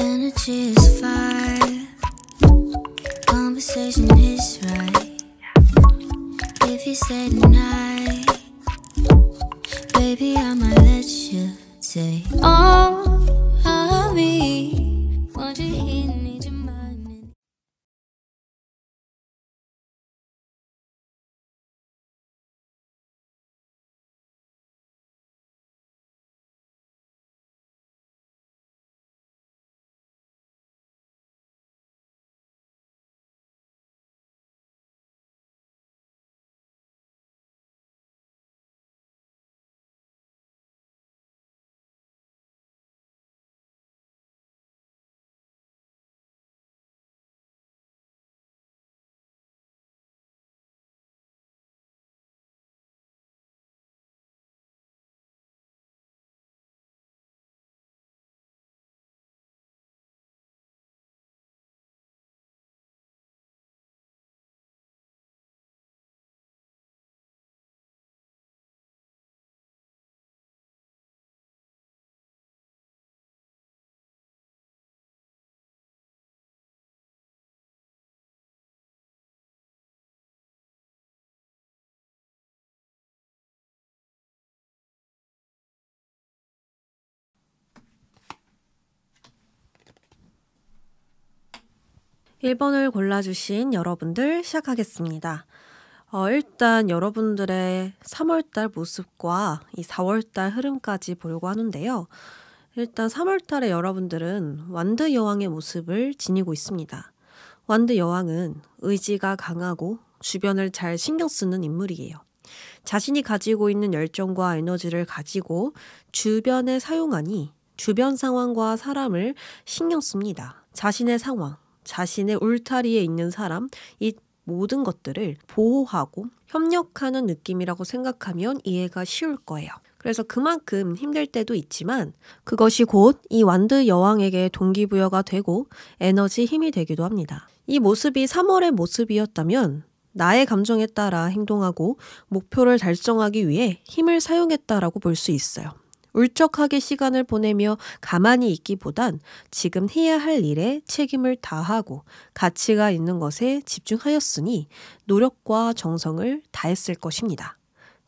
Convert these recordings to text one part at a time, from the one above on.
Energy is fire. Conversation is right. If you say tonight. 1번을 골라주신 여러분들 시작하겠습니다. 어, 일단 여러분들의 3월달 모습과 이 4월달 흐름까지 보려고 하는데요. 일단 3월달에 여러분들은 완드 여왕의 모습을 지니고 있습니다. 완드 여왕은 의지가 강하고 주변을 잘 신경 쓰는 인물이에요. 자신이 가지고 있는 열정과 에너지를 가지고 주변에 사용하니 주변 상황과 사람을 신경 씁니다. 자신의 상황, 자신의 울타리에 있는 사람, 이 모든 것들을 보호하고 협력하는 느낌이라고 생각하면 이해가 쉬울 거예요. 그래서 그만큼 힘들 때도 있지만 그것이 곧 이 완드 여왕에게 동기부여가 되고 에너지 힘이 되기도 합니다. 이 모습이 3월의 모습이었다면 나의 감정에 따라 행동하고 목표를 달성하기 위해 힘을 사용했다라고 볼 수 있어요. 울적하게 시간을 보내며 가만히 있기보단 지금 해야 할 일에 책임을 다하고 가치가 있는 것에 집중하였으니 노력과 정성을 다했을 것입니다.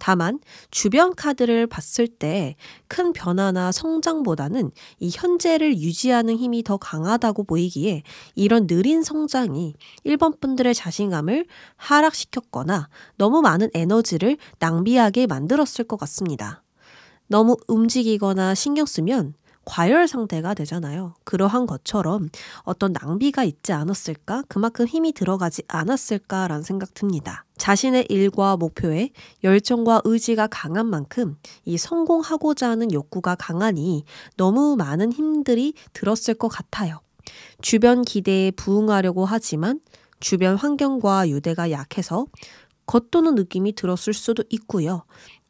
다만 주변 카드를 봤을 때 큰 변화나 성장보다는 이 현재를 유지하는 힘이 더 강하다고 보이기에 이런 느린 성장이 1번 분들의 자신감을 하락시켰거나 너무 많은 에너지를 낭비하게 만들었을 것 같습니다. 너무 움직이거나 신경 쓰면 과열 상태가 되잖아요. 그러한 것처럼 어떤 낭비가 있지 않았을까? 그만큼 힘이 들어가지 않았을까라는 생각 듭니다. 자신의 일과 목표에 열정과 의지가 강한 만큼 이 성공하고자 하는 욕구가 강하니 너무 많은 힘들이 들었을 것 같아요. 주변 기대에 부응하려고 하지만 주변 환경과 유대가 약해서 겉도는 느낌이 들었을 수도 있고요.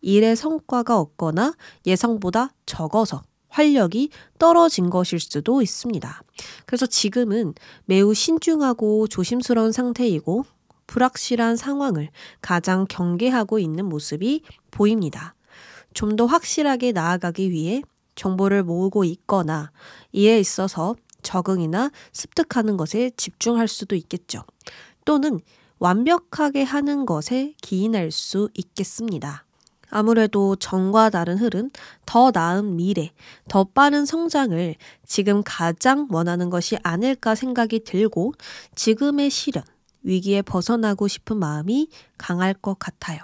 일의 성과가 없거나 예상보다 적어서 활력이 떨어진 것일 수도 있습니다. 그래서 지금은 매우 신중하고 조심스러운 상태이고 불확실한 상황을 가장 경계하고 있는 모습이 보입니다. 좀 더 확실하게 나아가기 위해 정보를 모으고 있거나 이에 있어서 적응이나 습득하는 것에 집중할 수도 있겠죠. 또는 완벽하게 하는 것에 기인할 수 있겠습니다. 아무래도 전과 다른 흐름, 더 나은 미래, 더 빠른 성장을 지금 가장 원하는 것이 아닐까 생각이 들고 지금의 시련, 위기에 벗어나고 싶은 마음이 강할 것 같아요.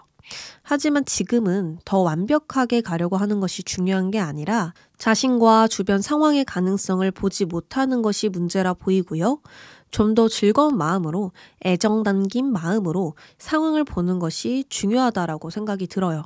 하지만 지금은 더 완벽하게 가려고 하는 것이 중요한 게 아니라 자신과 주변 상황의 가능성을 보지 못하는 것이 문제라 보이고요. 좀더 즐거운 마음으로 애정 담긴 마음으로 상황을 보는 것이 중요하다라고 생각이 들어요.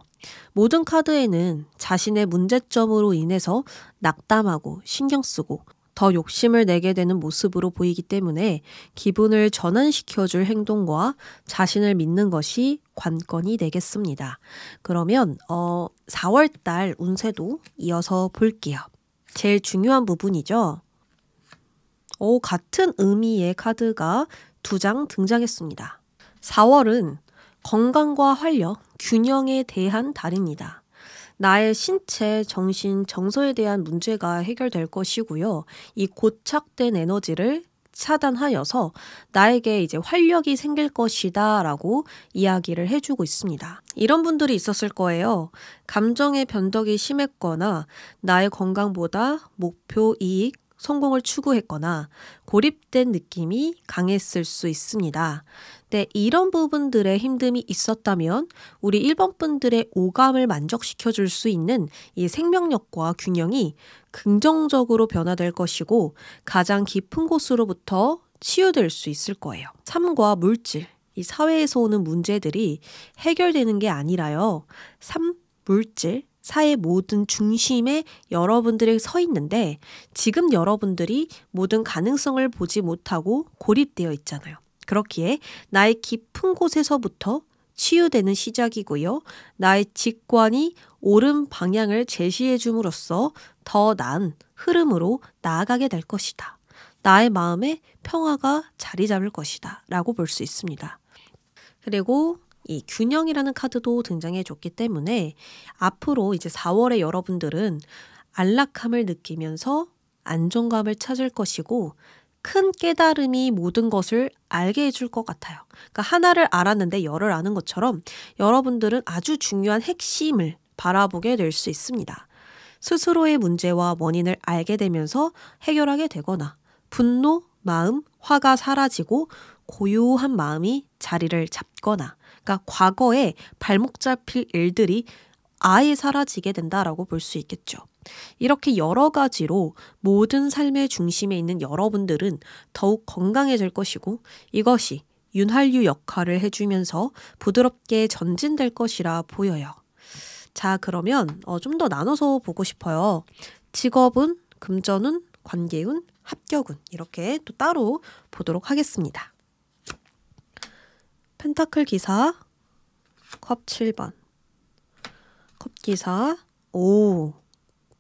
모든 카드에는 자신의 문제점으로 인해서 낙담하고 신경 쓰고 더 욕심을 내게 되는 모습으로 보이기 때문에 기분을 전환시켜줄 행동과 자신을 믿는 것이 관건이 되겠습니다. 그러면 어, 4월달 운세도 이어서 볼게요. 제일 중요한 부분이죠. 오, 같은 의미의 카드가 두 장 등장했습니다. 4월은 건강과 활력, 균형에 대한 달입니다. 나의 신체, 정신, 정서에 대한 문제가 해결될 것이고요. 이 고착된 에너지를 차단하여서 나에게 이제 활력이 생길 것이다 라고 이야기를 해주고 있습니다. 이런 분들이 있었을 거예요. 감정의 변덕이 심했거나 나의 건강보다 목표, 이익, 성공을 추구했거나 고립된 느낌이 강했을 수 있습니다. 근데 네, 이런 부분들의 힘듦이 있었다면 우리 1번 분들의 오감을 만족시켜 줄 수 있는 이 생명력과 균형이 긍정적으로 변화될 것이고 가장 깊은 곳으로부터 치유될 수 있을 거예요. 삶과 물질, 이 사회에서 오는 문제들이 해결되는 게 아니라요. 삶, 물질, 사의 모든 중심에 여러분들이 서 있는데 지금 여러분들이 모든 가능성을 보지 못하고 고립되어 있잖아요. 그렇기에 나의 깊은 곳에서부터 치유되는 시작이고요. 나의 직관이 옳은 방향을 제시해 줌으로써 더 나은 흐름으로 나아가게 될 것이다. 나의 마음에 평화가 자리 잡을 것이다. 라고 볼 수 있습니다. 그리고 이 균형이라는 카드도 등장해 줬기 때문에 앞으로 이제 4월에 여러분들은 안락함을 느끼면서 안정감을 찾을 것이고 큰 깨달음이 모든 것을 알게 해줄 것 같아요. 그러니까 하나를 알았는데 열을 아는 것처럼 여러분들은 아주 중요한 핵심을 바라보게 될 수 있습니다. 스스로의 문제와 원인을 알게 되면서 해결하게 되거나 분노, 마음, 화가 사라지고 고요한 마음이 자리를 잡거나 그러니까 과거에 발목 잡힐 일들이 아예 사라지게 된다라고 볼 수 있겠죠. 이렇게 여러 가지로 모든 삶의 중심에 있는 여러분들은 더욱 건강해질 것이고 이것이 윤활유 역할을 해주면서 부드럽게 전진될 것이라 보여요. 자, 그러면 어, 좀더 나눠서 보고 싶어요. 직업은, 금전은, 관계운, 합격운 이렇게 또 따로 보도록 하겠습니다. 펜타클 기사 컵 7번 컵 기사 오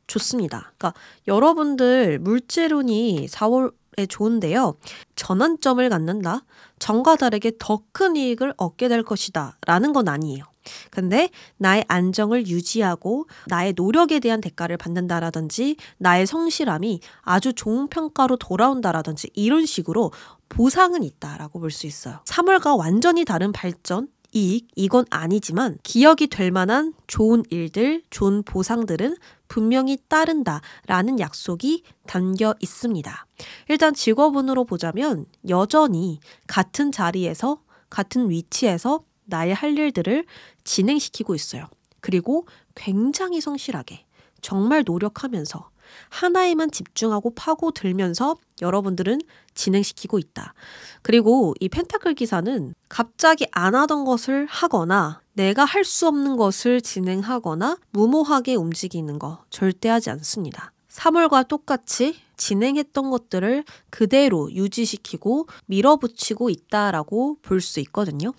좋습니다. 그러니까 여러분들 물질운이 4월에 좋은데요. 전환점을 갖는다. 전과 다르게 더 큰 이익을 얻게 될 것이다. 라는 건 아니에요. 근데 나의 안정을 유지하고 나의 노력에 대한 대가를 받는다라든지 나의 성실함이 아주 좋은 평가로 돌아온다라든지 이런 식으로 보상은 있다라고 볼 수 있어요. 3월과 완전히 다른 발전, 이익, 이건 아니지만 기억이 될 만한 좋은 일들, 좋은 보상들은 분명히 따른다라는 약속이 담겨 있습니다. 일단 직업군으로 보자면 여전히 같은 자리에서 같은 위치에서 나의 할 일들을 진행시키고 있어요. 그리고 굉장히 성실하게 정말 노력하면서 하나에만 집중하고 파고들면서 여러분들은 진행시키고 있다. 그리고 이 펜타클 기사는 갑자기 안 하던 것을 하거나 내가 할 수 없는 것을 진행하거나 무모하게 움직이는 거 절대 하지 않습니다. 3월과 똑같이 진행했던 것들을 그대로 유지시키고 밀어붙이고 있다라고 볼 수 있거든요.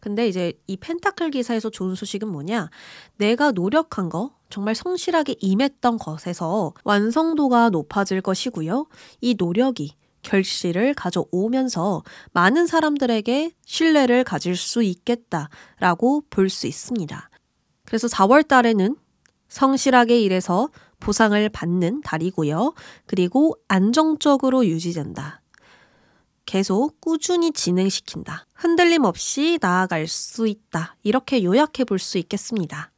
근데 이제 이 펜타클 기사에서 좋은 소식은 뭐냐? 내가 노력한 거, 정말 성실하게 임했던 것에서 완성도가 높아질 것이고요. 이 노력이 결실을 가져오면서 많은 사람들에게 신뢰를 가질 수 있겠다라고 볼 수 있습니다. 그래서 4월 달에는 성실하게 일해서 보상을 받는 달이고요. 그리고 안정적으로 유지된다. 계속 꾸준히 진행시킨다. 흔들림 없이 나아갈 수 있다. 이렇게 요약해 볼 수 있겠습니다.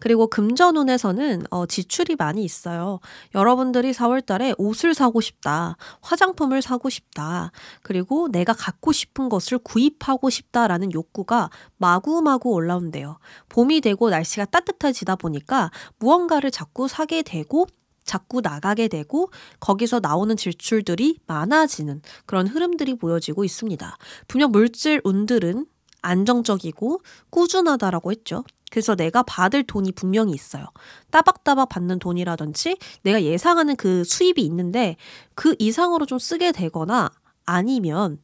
그리고 금전운에서는 어, 지출이 많이 있어요. 여러분들이 4월 달에 옷을 사고 싶다, 화장품을 사고 싶다, 그리고 내가 갖고 싶은 것을 구입하고 싶다라는 욕구가 마구마구 올라온대요. 봄이 되고 날씨가 따뜻해지다 보니까 무언가를 자꾸 사게 되고 자꾸 나가게 되고 거기서 나오는 질출들이 많아지는 그런 흐름들이 보여지고 있습니다. 분명 물질 운들은 안정적이고 꾸준하다라고 했죠. 그래서 내가 받을 돈이 분명히 있어요. 따박따박 받는 돈이라든지 내가 예상하는 그 수입이 있는데 그 이상으로 좀 쓰게 되거나 아니면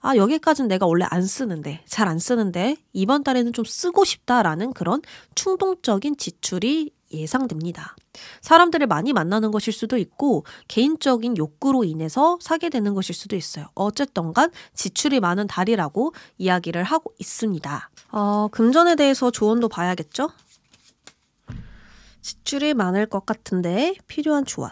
아, 여기까지는 내가 원래 안 쓰는데, 잘 안 쓰는데, 이번 달에는 좀 쓰고 싶다라는 그런 충동적인 지출이 예상됩니다. 사람들을 많이 만나는 것일 수도 있고 개인적인 욕구로 인해서 사게 되는 것일 수도 있어요. 어쨌든간 지출이 많은 달이라고 이야기를 하고 있습니다. 어, 금전에 대해서 조언도 봐야겠죠? 지출이 많을 것 같은데 필요한 조언.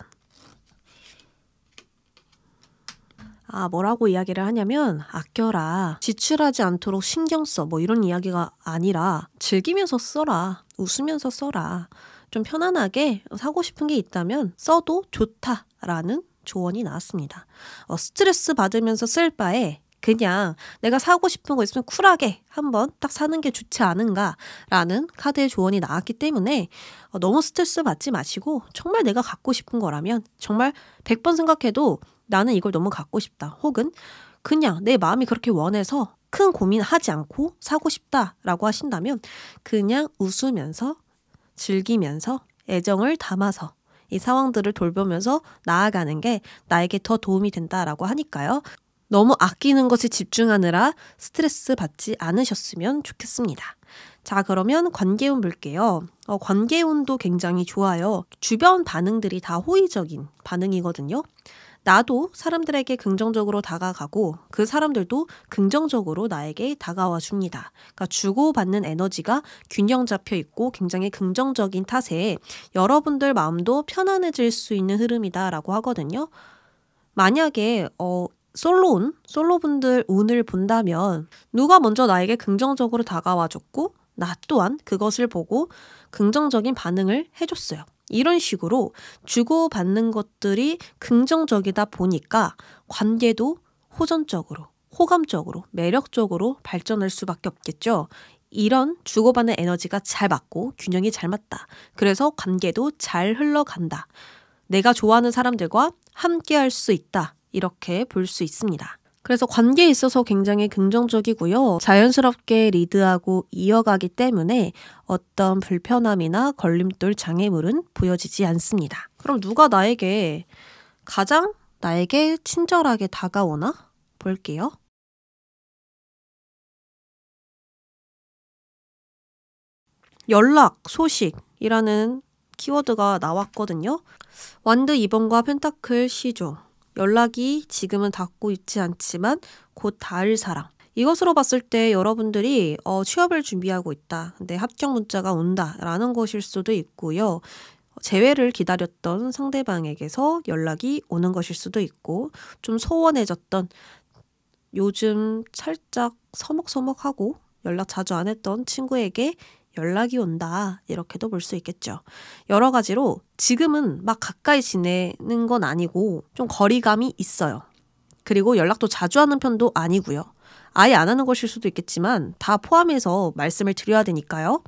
아, 뭐라고 이야기를 하냐면, 아껴라. 지출하지 않도록 신경 써. 뭐 이런 이야기가 아니라, 즐기면서 써라. 웃으면서 써라. 좀 편안하게 사고 싶은 게 있다면 써도 좋다라는 조언이 나왔습니다. 어, 스트레스 받으면서 쓸 바에 그냥 내가 사고 싶은 거 있으면 쿨하게 한번 딱 사는 게 좋지 않은가라는 카드의 조언이 나왔기 때문에 어, 너무 스트레스 받지 마시고 정말 내가 갖고 싶은 거라면 정말 100번 생각해도 나는 이걸 너무 갖고 싶다 혹은 그냥 내 마음이 그렇게 원해서 큰 고민하지 않고 사고 싶다라고 하신다면 그냥 웃으면서 즐기면서 애정을 담아서 이 상황들을 돌보면서 나아가는 게 나에게 더 도움이 된다라고 하니까요. 너무 아끼는 것에 집중하느라 스트레스 받지 않으셨으면 좋겠습니다. 자, 그러면 관계운 볼게요. 어, 관계운도 굉장히 좋아요. 주변 반응들이 다 호의적인 반응이거든요. 나도 사람들에게 긍정적으로 다가가고 그 사람들도 긍정적으로 나에게 다가와 줍니다. 그러니까 주고받는 에너지가 균형 잡혀 있고 굉장히 긍정적인 탓에 여러분들 마음도 편안해질 수 있는 흐름이다라고 하거든요. 만약에 어 솔로운 솔로분들 운을 본다면 누가 먼저 나에게 긍정적으로 다가와줬고 나 또한 그것을 보고 긍정적인 반응을 해줬어요. 이런 식으로 주고받는 것들이 긍정적이다 보니까 관계도 호전적으로, 호감적으로, 매력적으로 발전할 수밖에 없겠죠. 이런 주고받는 에너지가 잘 맞고 균형이 잘 맞다. 그래서 관계도 잘 흘러간다. 내가 좋아하는 사람들과 함께 할 수 있다. 이렇게 볼 수 있습니다. 그래서 관계에 있어서 굉장히 긍정적이고요. 자연스럽게 리드하고 이어가기 때문에 어떤 불편함이나 걸림돌 장애물은 보여지지 않습니다. 그럼 누가 나에게 가장 나에게 친절하게 다가오나 볼게요. 연락, 소식이라는 키워드가 나왔거든요. 완드 2번과 펜타클 시종. 연락이 지금은 닿고 있지 않지만 곧 닿을 사람. 이것으로 봤을 때 여러분들이 어, 취업을 준비하고 있다. 근데 합격 문자가 온다라는 것일 수도 있고요. 재회를 기다렸던 상대방에게서 연락이 오는 것일 수도 있고 좀 소원해졌던 요즘 살짝 서먹서먹하고 연락 자주 안 했던 친구에게 연락이 온다 이렇게도 볼 수 있겠죠. 여러 가지로 지금은 막 가까이 지내는 건 아니고 좀 거리감이 있어요. 그리고 연락도 자주 하는 편도 아니고요. 아예 안 하는 것일 수도 있겠지만 다 포함해서 말씀을 드려야 되니까요.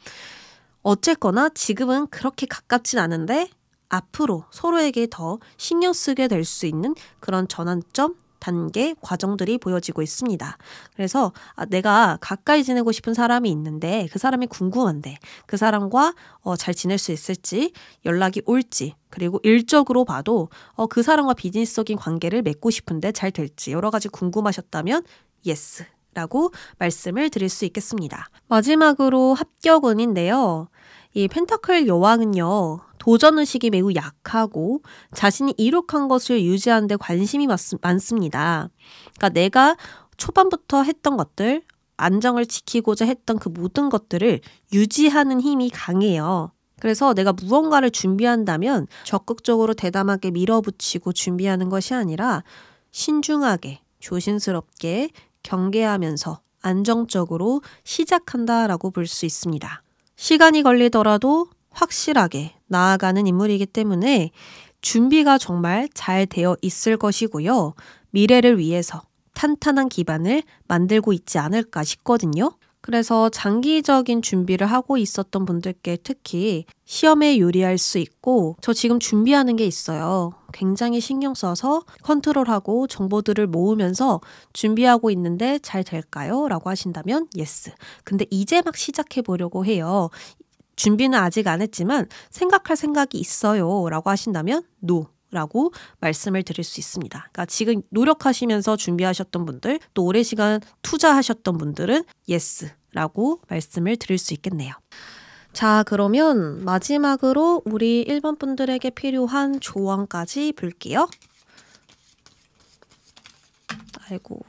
어쨌거나 지금은 그렇게 가깝진 않은데 앞으로 서로에게 더 신경 쓰게 될 수 있는 그런 전환점 단계, 과정들이 보여지고 있습니다. 그래서 아, 내가 가까이 지내고 싶은 사람이 있는데 그 사람이 궁금한데 그 사람과 어, 잘 지낼 수 있을지 연락이 올지 그리고 일적으로 봐도 어, 그 사람과 비즈니스적인 관계를 맺고 싶은데 잘 될지 여러 가지 궁금하셨다면 yes 라고 말씀을 드릴 수 있겠습니다. 마지막으로 합격운인데요. 이 펜타클 여왕은요. 도전 의식이 매우 약하고 자신이 이룩한 것을 유지하는 데 관심이 많습니다. 그러니까 내가 초반부터 했던 것들, 안정을 지키고자 했던 그 모든 것들을 유지하는 힘이 강해요. 그래서 내가 무언가를 준비한다면 적극적으로 대담하게 밀어붙이고 준비하는 것이 아니라 신중하게, 조심스럽게, 경계하면서 안정적으로 시작한다라고 볼 수 있습니다. 시간이 걸리더라도 확실하게 나아가는 인물이기 때문에 준비가 정말 잘 되어 있을 것이고요. 미래를 위해서 탄탄한 기반을 만들고 있지 않을까 싶거든요. 그래서 장기적인 준비를 하고 있었던 분들께 특히 시험에 유리할 수 있고 저 지금 준비하는 게 있어요. 굉장히 신경 써서 컨트롤하고 정보들을 모으면서 준비하고 있는데 잘 될까요? 라고 하신다면 예스. 근데 이제 막 시작해 보려고 해요. 준비는 아직 안 했지만 생각할 생각이 있어요. 라고 하신다면 no. 라고 말씀을 드릴 수 있습니다. 그러니까 지금 노력하시면서 준비하셨던 분들, 또 오랜 시간 투자하셨던 분들은 yes 라고 말씀을 드릴 수 있겠네요. 자, 그러면 마지막으로 우리 1번 분들에게 필요한 조언까지 볼게요. 아이고,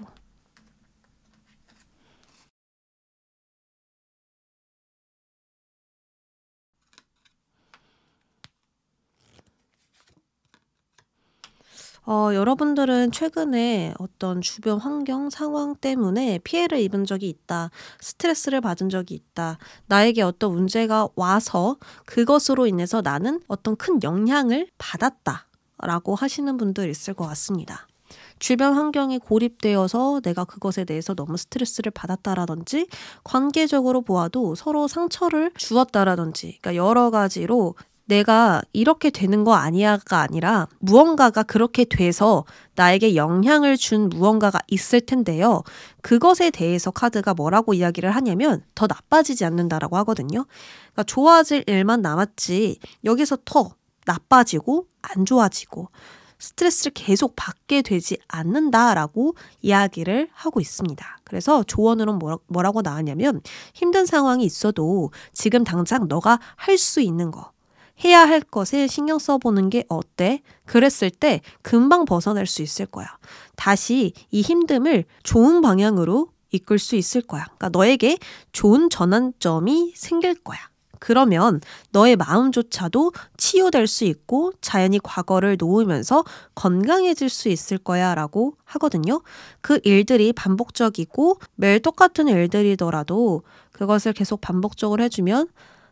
어, 여러분들은 최근에 어떤 주변 환경, 상황 때문에 피해를 입은 적이 있다, 스트레스를 받은 적이 있다, 나에게 어떤 문제가 와서 그것으로 인해서 나는 어떤 큰 영향을 받았다. 라고 하시는 분들 있을 것 같습니다. 주변 환경에 고립되어서 내가 그것에 대해서 너무 스트레스를 받았다라든지 관계적으로 보아도 서로 상처를 주었다라든지 그러니까 여러 가지로 내가 이렇게 되는 거 아니야가 아니라 무언가가 그렇게 돼서 나에게 영향을 준 무언가가 있을 텐데요. 그것에 대해서 카드가 뭐라고 이야기를 하냐면 더 나빠지지 않는다라고 하거든요. 그러니까 좋아질 일만 남았지 여기서 더 나빠지고 안 좋아지고 스트레스를 계속 받게 되지 않는다라고 이야기를 하고 있습니다. 그래서 조언으로 뭐라고 나왔냐면 힘든 상황이 있어도 지금 당장 너가 할 수 있는 거 해야 할 것에 신경 써보는 게 어때? 그랬을 때 금방 벗어날 수 있을 거야. 다시 이 힘듦을 좋은 방향으로 이끌 수 있을 거야. 그러니까 너에게 좋은 전환점이 생길 거야. 그러면 너의 마음조차도 치유될 수 있고 자연히 과거를 놓으면서 건강해질 수 있을 거야 라고 하거든요. 그 일들이 반복적이고 매일 똑같은 일들이더라도 그것을 계속 반복적으로 해주면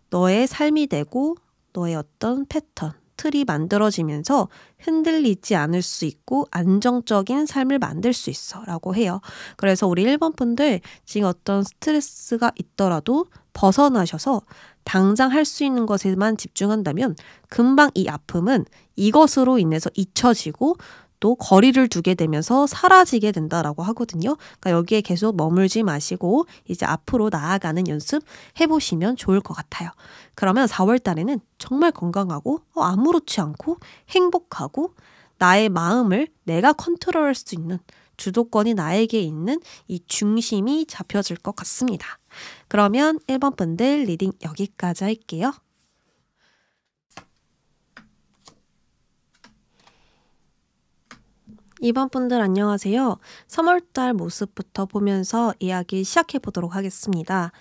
너의 삶이 되고 너의 어떤 패턴, 틀이 만들어지면서 흔들리지 않을 수 있고 안정적인 삶을 만들 수 있어 라고 해요. 그래서 우리 1번 분들 지금 어떤 스트레스가 있더라도 벗어나셔서 당장 할 수 있는 것에만 집중한다면 금방 이 아픔은 이것으로 인해서 잊혀지고 또 거리를 두게 되면서 사라지게 된다라고 하거든요. 그러니까 여기에 계속 머물지 마시고 이제 앞으로 나아가는 연습 해보시면 좋을 것 같아요. 그러면 4월 달에는 정말 건강하고 어, 아무렇지 않고 행복하고 나의 마음을 내가 컨트롤할 수 있는 주도권이 나에게 있는 이 중심이 잡혀질 것 같습니다. 그러면 1번 분들 리딩 여기까지 할게요. 이번 분들 안녕하세요. 3월달 모습부터 보면서 이야기 시작해 보도록 하겠습니다.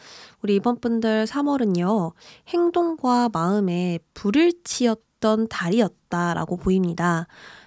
우리 이번 분들 3월은요, 행동과 마음의 불일치였던 달이었다라고 보입니다.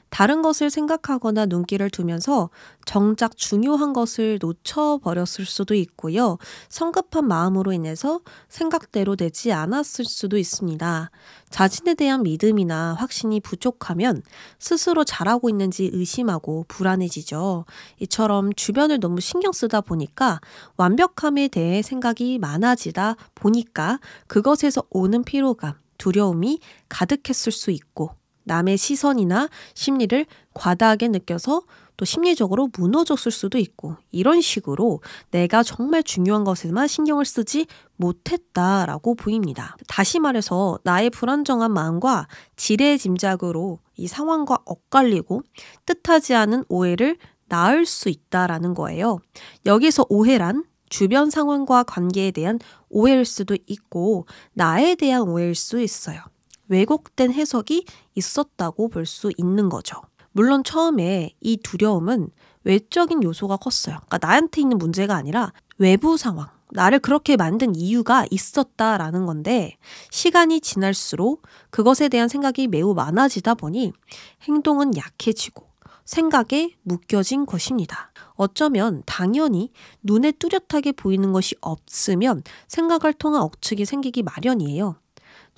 다른 것을 생각하거나 눈길을 두면서 정작 중요한 것을 놓쳐버렸을 수도 있고요. 성급한 마음으로 인해서 생각대로 되지 않았을 수도 있습니다. 자신에 대한 믿음이나 확신이 부족하면 스스로 잘하고 있는지 의심하고 불안해지죠. 이처럼 주변을 너무 신경 쓰다 보니까 완벽함에 대해 생각이 많아지다 보니까 그것에서 오는 피로감, 두려움이 가득했을 수 있고 남의 시선이나 심리를 과다하게 느껴서 또 심리적으로 무너졌을 수도 있고 이런 식으로 내가 정말 중요한 것에만 신경을 쓰지 못했다라고 보입니다. 다시 말해서 나의 불안정한 마음과 지레짐작으로 이 상황과 엇갈리고 뜻하지 않은 오해를 낳을 수 있다라는 거예요. 여기서 오해란 주변 상황과 관계에 대한 오해일 수도 있고 나에 대한 오해일 수 있어요. 왜곡된 해석이 있었다고 볼 수 있는 거죠. 물론 처음에 이 두려움은 외적인 요소가 컸어요. 그러니까 나한테 있는 문제가 아니라 외부 상황, 나를 그렇게 만든 이유가 있었다라는 건데 시간이 지날수록 그것에 대한 생각이 매우 많아지다 보니 행동은 약해지고 생각에 묶여진 것입니다. 어쩌면 당연히 눈에 뚜렷하게 보이는 것이 없으면 생각을 통한 억측이 생기기 마련이에요.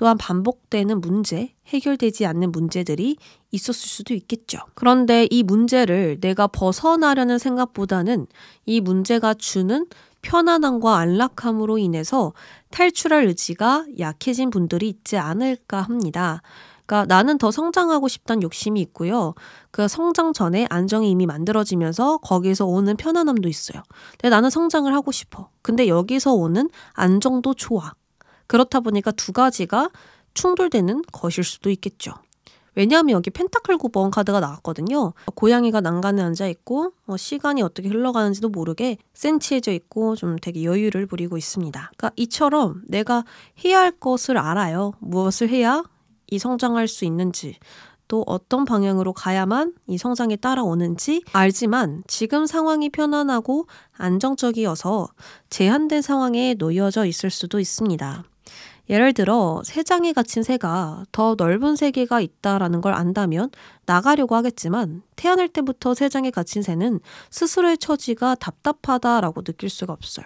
또한 반복되는 문제, 해결되지 않는 문제들이 있었을 수도 있겠죠. 그런데 이 문제를 내가 벗어나려는 생각보다는 이 문제가 주는 편안함과 안락함으로 인해서 탈출할 의지가 약해진 분들이 있지 않을까 합니다. 그러니까 나는 더 성장하고 싶다는 욕심이 있고요. 그 성장 전에 안정이 이미 만들어지면서 거기에서 오는 편안함도 있어요. 근데 나는 성장을 하고 싶어. 근데 여기서 오는 안정도 좋아. 그렇다 보니까 두 가지가 충돌되는 것일 수도 있겠죠. 왜냐하면 여기 펜타클 9번 카드가 나왔거든요. 고양이가 난간에 앉아 있고 어, 시간이 어떻게 흘러가는지도 모르게 센치해져 있고 좀 되게 여유를 부리고 있습니다. 그러니까 이처럼 내가 해야 할 것을 알아요. 무엇을 해야 이 성장할 수 있는지 또 어떤 방향으로 가야만 이 성장에 따라오는지 알지만 지금 상황이 편안하고 안정적이어서 제한된 상황에 놓여져 있을 수도 있습니다. 예를 들어 세장에 갇힌 새가 더 넓은 세계가 있다라는 걸 안다면 나가려고 하겠지만 태어날 때부터 세장에 갇힌 새는 스스로의 처지가 답답하다라고 느낄 수가 없어요.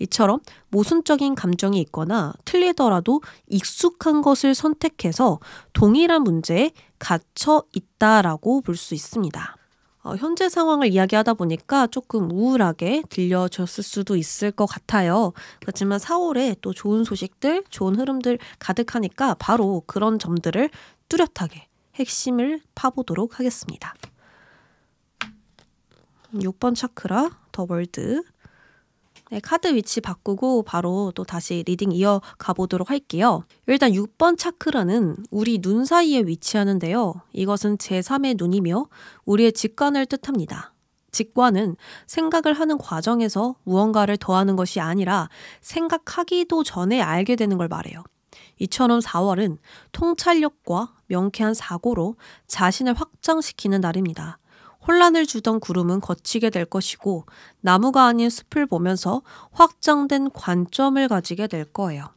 이처럼 모순적인 감정이 있거나 틀리더라도 익숙한 것을 선택해서 동일한 문제에 갇혀 있다라고 볼 수 있습니다. 어, 현재 상황을 이야기하다 보니까 조금 우울하게 들려졌을 수도 있을 것 같아요. 그렇지만 4월에 또 좋은 소식들, 좋은 흐름들 가득하니까 바로 그런 점들을 뚜렷하게 핵심을 파보도록 하겠습니다. 6번 차크라, 더 월드, 네, 카드 위치 바꾸고 바로 또 다시 리딩 이어가 보도록 할게요. 일단 6번 차크라는 우리 눈 사이에 위치하는데요. 이것은 제3의 눈이며 우리의 직관을 뜻합니다. 직관은 생각을 하는 과정에서 무언가를 더하는 것이 아니라 생각하기도 전에 알게 되는 걸 말해요. 이처럼 4월은 통찰력과 명쾌한 사고로 자신을 확장시키는 날입니다. 혼란을 주던 구름은 거치게 될 것이고 나무가 아닌 숲을 보면서 확장된 관점을 가지게 될 거예요.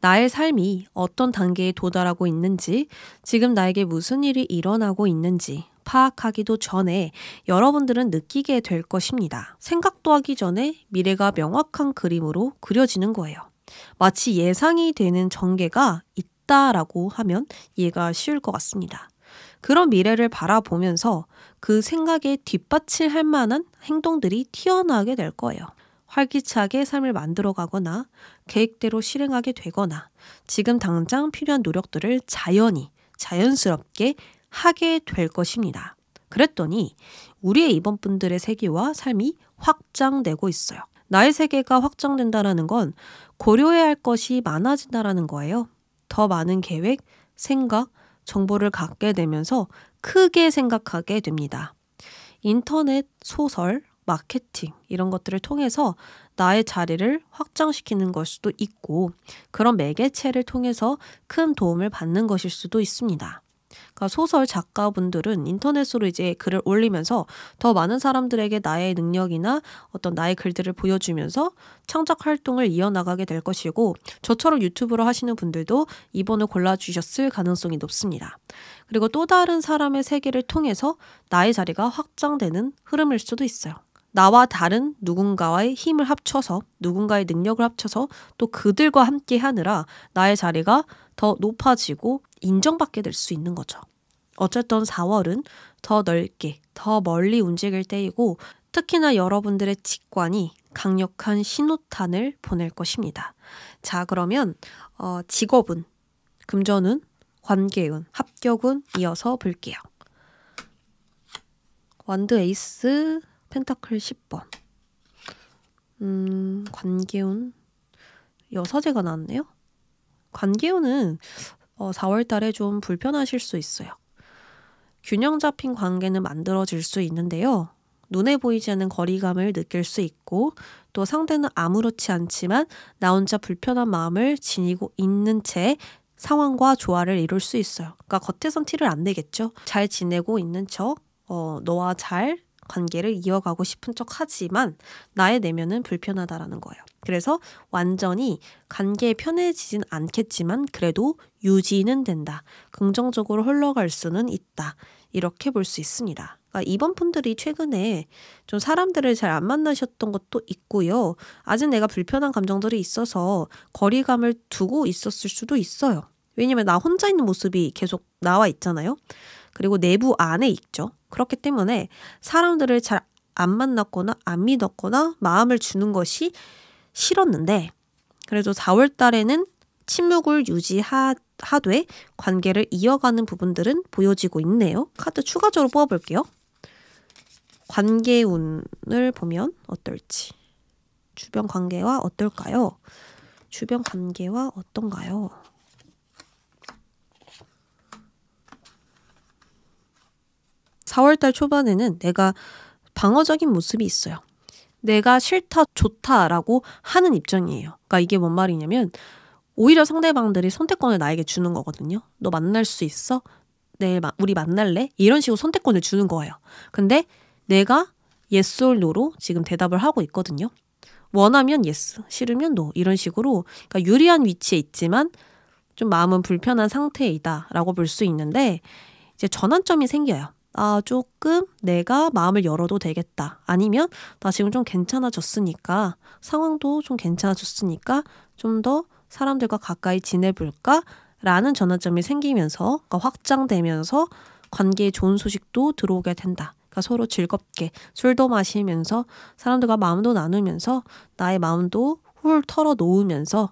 나의 삶이 어떤 단계에 도달하고 있는지, 지금 나에게 무슨 일이 일어나고 있는지 파악하기도 전에 여러분들은 느끼게 될 것입니다. 생각도 하기 전에 미래가 명확한 그림으로 그려지는 거예요. 마치 예상이 되는 전개가 있다라고 하면 이해가 쉬울 것 같습니다. 그런 미래를 바라보면서 그 생각에 뒷받침할 만한 행동들이 튀어나오게 될 거예요. 활기차게 삶을 만들어 가거나 계획대로 실행하게 되거나 지금 당장 필요한 노력들을 자연히, 자연스럽게 하게 될 것입니다. 그랬더니 우리의 이번 분들의 세계와 삶이 확장되고 있어요. 나의 세계가 확장된다라는 건 고려해야 할 것이 많아진다라는 거예요. 더 많은 계획, 생각, 정보를 갖게 되면서 크게 생각하게 됩니다. 인터넷, 소설, 마케팅 이런 것들을 통해서 나의 자리를 확장시키는 걸 수도 있고 그런 매개체를 통해서 큰 도움을 받는 것일 수도 있습니다. 그러니까 소설 작가분들은 인터넷으로 이제 글을 올리면서 더 많은 사람들에게 나의 능력이나 어떤 나의 글들을 보여주면서 창작 활동을 이어나가게 될 것이고 저처럼 유튜브로 하시는 분들도 이번을 골라주셨을 가능성이 높습니다. 그리고 또 다른 사람의 세계를 통해서 나의 자리가 확장되는 흐름일 수도 있어요. 나와 다른 누군가와의 힘을 합쳐서 누군가의 능력을 합쳐서 또 그들과 함께 하느라 나의 자리가 더 높아지고 인정받게 될 수 있는 거죠. 어쨌든 4월은 더 넓게, 더 멀리 움직일 때이고 특히나 여러분들의 직관이 강력한 신호탄을 보낼 것입니다. 자, 그러면 어, 직업은, 금전은, 관계운, 합격운 이어서 볼게요. 완드 에이스, 펜타클 10번. 음, 관계운. 여사제가 나왔네요. 관계운은 어, 4월 달에 좀 불편하실 수 있어요. 균형 잡힌 관계는 만들어질 수 있는데요. 눈에 보이지 않는 거리감을 느낄 수 있고 또 상대는 아무렇지 않지만 나 혼자 불편한 마음을 지니고 있는 채 상황과 조화를 이룰 수 있어요. 그러니까 겉에선 티를 안 내겠죠. 잘 지내고 있는 척, 어, 너와 잘 관계를 이어가고 싶은 척 하지만 나의 내면은 불편하다라는 거예요. 그래서 완전히 관계에 편해지진 않겠지만 그래도 유지는 된다. 긍정적으로 흘러갈 수는 있다. 이렇게 볼 수 있습니다. 그러니까 이번 분들이 최근에 좀 사람들을 잘 안 만나셨던 것도 있고요. 아직 내가 불편한 감정들이 있어서 거리감을 두고 있었을 수도 있어요. 왜냐면 나 혼자 있는 모습이 계속 나와 있잖아요. 그리고 내부 안에 있죠. 그렇기 때문에 사람들을 잘 안 만났거나 안 믿었거나 마음을 주는 것이 싫었는데 그래도 4월 달에는 침묵을 유지하되 관계를 이어가는 부분들은 보여지고 있네요. 카드 추가적으로 뽑아볼게요. 관계운을 보면 어떨지. 주변 관계와 어떨까요? 주변 관계와 어떤가요? 4월달 초반에는 내가 방어적인 모습이 있어요. 내가 싫다, 좋다라고 하는 입장이에요. 그러니까 이게 뭔 말이냐면 오히려 상대방들이 선택권을 나에게 주는 거거든요. 너 만날 수 있어? 내일 마, 우리 만날래? 이런 식으로 선택권을 주는 거예요. 근데 내가 yes or no로 지금 대답을 하고 있거든요. 원하면 yes, 싫으면 no 이런 식으로 그러니까 유리한 위치에 있지만 좀 마음은 불편한 상태이다라고 볼 수 있는데 이제 전환점이 생겨요. 아, 조금 내가 마음을 열어도 되겠다. 아니면 나 지금 좀 괜찮아졌으니까 상황도 좀 괜찮아졌으니까 좀 더 사람들과 가까이 지내볼까? 라는 전환점이 생기면서 그러니까 확장되면서 관계에 좋은 소식도 들어오게 된다. 그러니까 서로 즐겁게 술도 마시면서 사람들과 마음도 나누면서 나의 마음도 훌 털어 놓으면서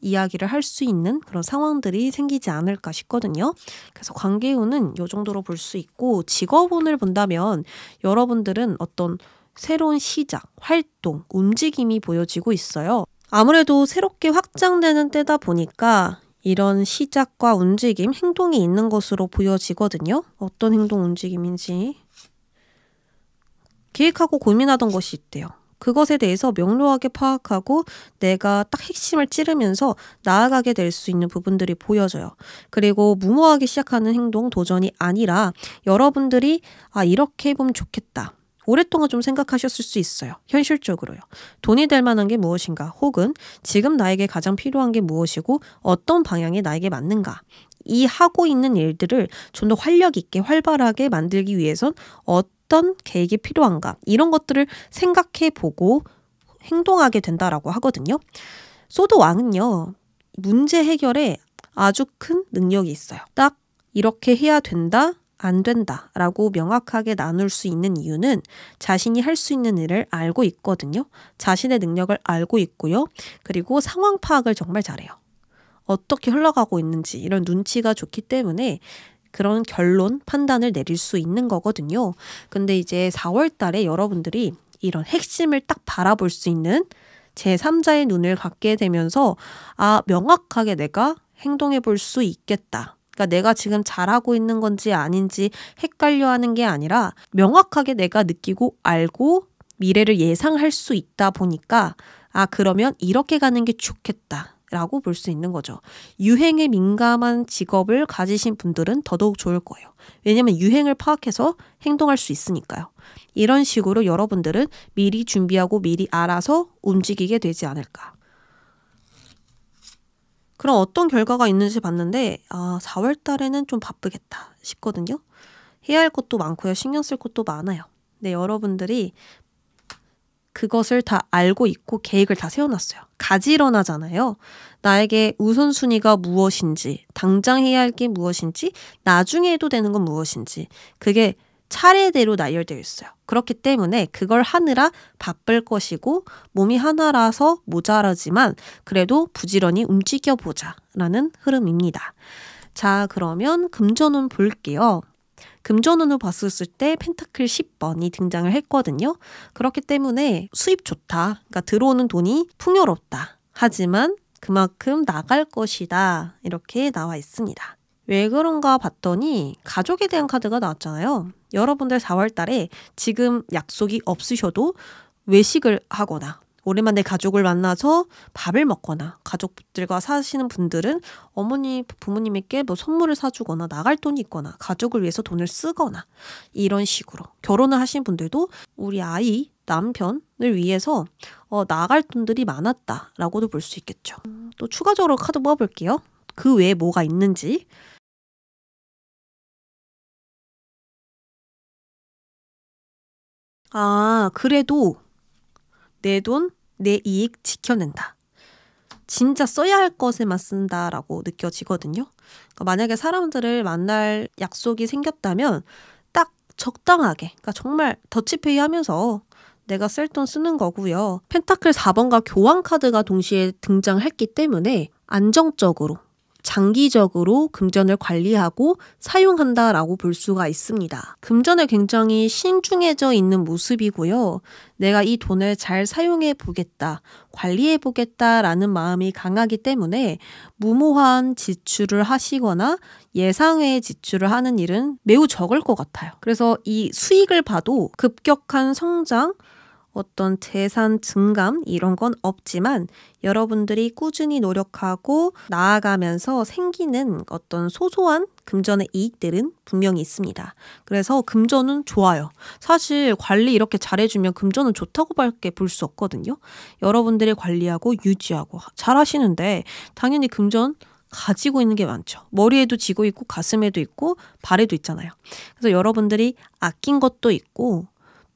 이야기를 할 수 있는 그런 상황들이 생기지 않을까 싶거든요. 그래서 관계운은 이 정도로 볼 수 있고 직업운을 본다면 여러분들은 어떤 새로운 시작, 활동, 움직임이 보여지고 있어요. 아무래도 새롭게 확장되는 때다 보니까 이런 시작과 움직임, 행동이 있는 것으로 보여지거든요. 어떤 행동 움직임인지. 계획하고 고민하던 것이 있대요. 그것에 대해서 명료하게 파악하고 내가 딱 핵심을 찌르면서 나아가게 될 수 있는 부분들이 보여져요. 그리고 무모하게 시작하는 행동 도전이 아니라 여러분들이 아, 이렇게 해보면 좋겠다. 오랫동안 좀 생각하셨을 수 있어요. 현실적으로요. 돈이 될 만한 게 무엇인가, 혹은 지금 나에게 가장 필요한 게 무엇이고 어떤 방향이 나에게 맞는가. 이 하고 있는 일들을 좀 더 활력 있게 활발하게 만들기 위해선 어떤 어떤 계획이 필요한가 이런 것들을 생각해 보고 행동하게 된다라고 하거든요. 소도 왕은요. 문제 해결에 아주 큰 능력이 있어요. 딱 이렇게 해야 된다, 안 된다 라고 명확하게 나눌 수 있는 이유는 자신이 할 수 있는 일을 알고 있거든요. 자신의 능력을 알고 있고요. 그리고 상황 파악을 정말 잘해요. 어떻게 흘러가고 있는지 이런 눈치가 좋기 때문에 그런 결론, 판단을 내릴 수 있는 거거든요. 근데 이제 4월 달에 여러분들이 이런 핵심을 딱 바라볼 수 있는 제3자의 눈을 갖게 되면서 아, 명확하게 내가 행동해 볼 수 있겠다. 그러니까 내가 지금 잘하고 있는 건지 아닌지 헷갈려 하는 게 아니라 명확하게 내가 느끼고 알고 미래를 예상할 수 있다 보니까 아, 그러면 이렇게 가는 게 좋겠다. 라고 볼 수 있는 거죠. 유행에 민감한 직업을 가지신 분들은 더더욱 좋을 거예요. 왜냐면 유행을 파악해서 행동할 수 있으니까요. 이런 식으로 여러분들은 미리 준비하고 미리 알아서 움직이게 되지 않을까. 그럼 어떤 결과가 있는지 봤는데, 아, 4월 달에는 좀 바쁘겠다 싶거든요. 해야 할 것도 많고요. 신경 쓸 것도 많아요. 네, 여러분들이 그것을 다 알고 있고 계획을 다 세워놨어요. 가지런하잖아요. 나에게 우선순위가 무엇인지, 당장 해야 할 게 무엇인지, 나중에 해도 되는 건 무엇인지, 그게 차례대로 나열되어 있어요. 그렇기 때문에 그걸 하느라 바쁠 것이고 몸이 하나라서 모자라지만 그래도 부지런히 움직여보자 라는 흐름입니다. 자, 그러면 금전운 볼게요. 금전운을 봤을 었때 펜타클 10번이 등장을 했거든요. 그렇기 때문에 수입 좋다. 그러니까 들어오는 돈이 풍요롭다. 하지만 그만큼 나갈 것이다. 이렇게 나와 있습니다. 왜 그런가 봤더니 가족에 대한 카드가 나왔잖아요. 여러분들 4월 달에 지금 약속이 없으셔도 외식을 하거나 오랜만에 가족을 만나서 밥을 먹거나 가족들과 사시는 분들은 어머니 부모님에게 뭐 선물을 사주거나 나갈 돈이 있거나 가족을 위해서 돈을 쓰거나 이런 식으로 결혼을 하신 분들도 우리 아이 남편을 위해서 어, 나갈 돈들이 많았다라고도 볼 수 있겠죠. 음, 또 추가적으로 카드 뽑아볼게요그 외에 뭐가 있는지 아, 그래도 내 돈, 내 이익 지켜낸다. 진짜 써야 할 것에만 쓴다라고 느껴지거든요. 그러니까 만약에 사람들을 만날 약속이 생겼다면 딱 적당하게, 그러니까 정말 더치페이 하면서 내가 쓸 돈 쓰는 거고요. 펜타클 4번과 교환 카드가 동시에 등장했기 때문에 안정적으로 장기적으로 금전을 관리하고 사용한다라고 볼 수가 있습니다. 금전에 굉장히 신중해져 있는 모습이고요. 내가 이 돈을 잘 사용해 보겠다, 관리해 보겠다라는 마음이 강하기 때문에 무모한 지출을 하시거나 예상외 지출을 하는 일은 매우 적을 것 같아요. 그래서 이 수익을 봐도 급격한 성장, 어떤 재산 증감 이런 건 없지만 여러분들이 꾸준히 노력하고 나아가면서 생기는 어떤 소소한 금전의 이익들은 분명히 있습니다. 그래서 금전은 좋아요. 사실 관리 이렇게 잘해주면 금전은 좋다고밖에 볼 수 없거든요. 여러분들이 관리하고 유지하고 잘하시는데 당연히 금전 가지고 있는 게 많죠. 머리에도 지고 있고 가슴에도 있고 발에도 있잖아요. 그래서 여러분들이 아낀 것도 있고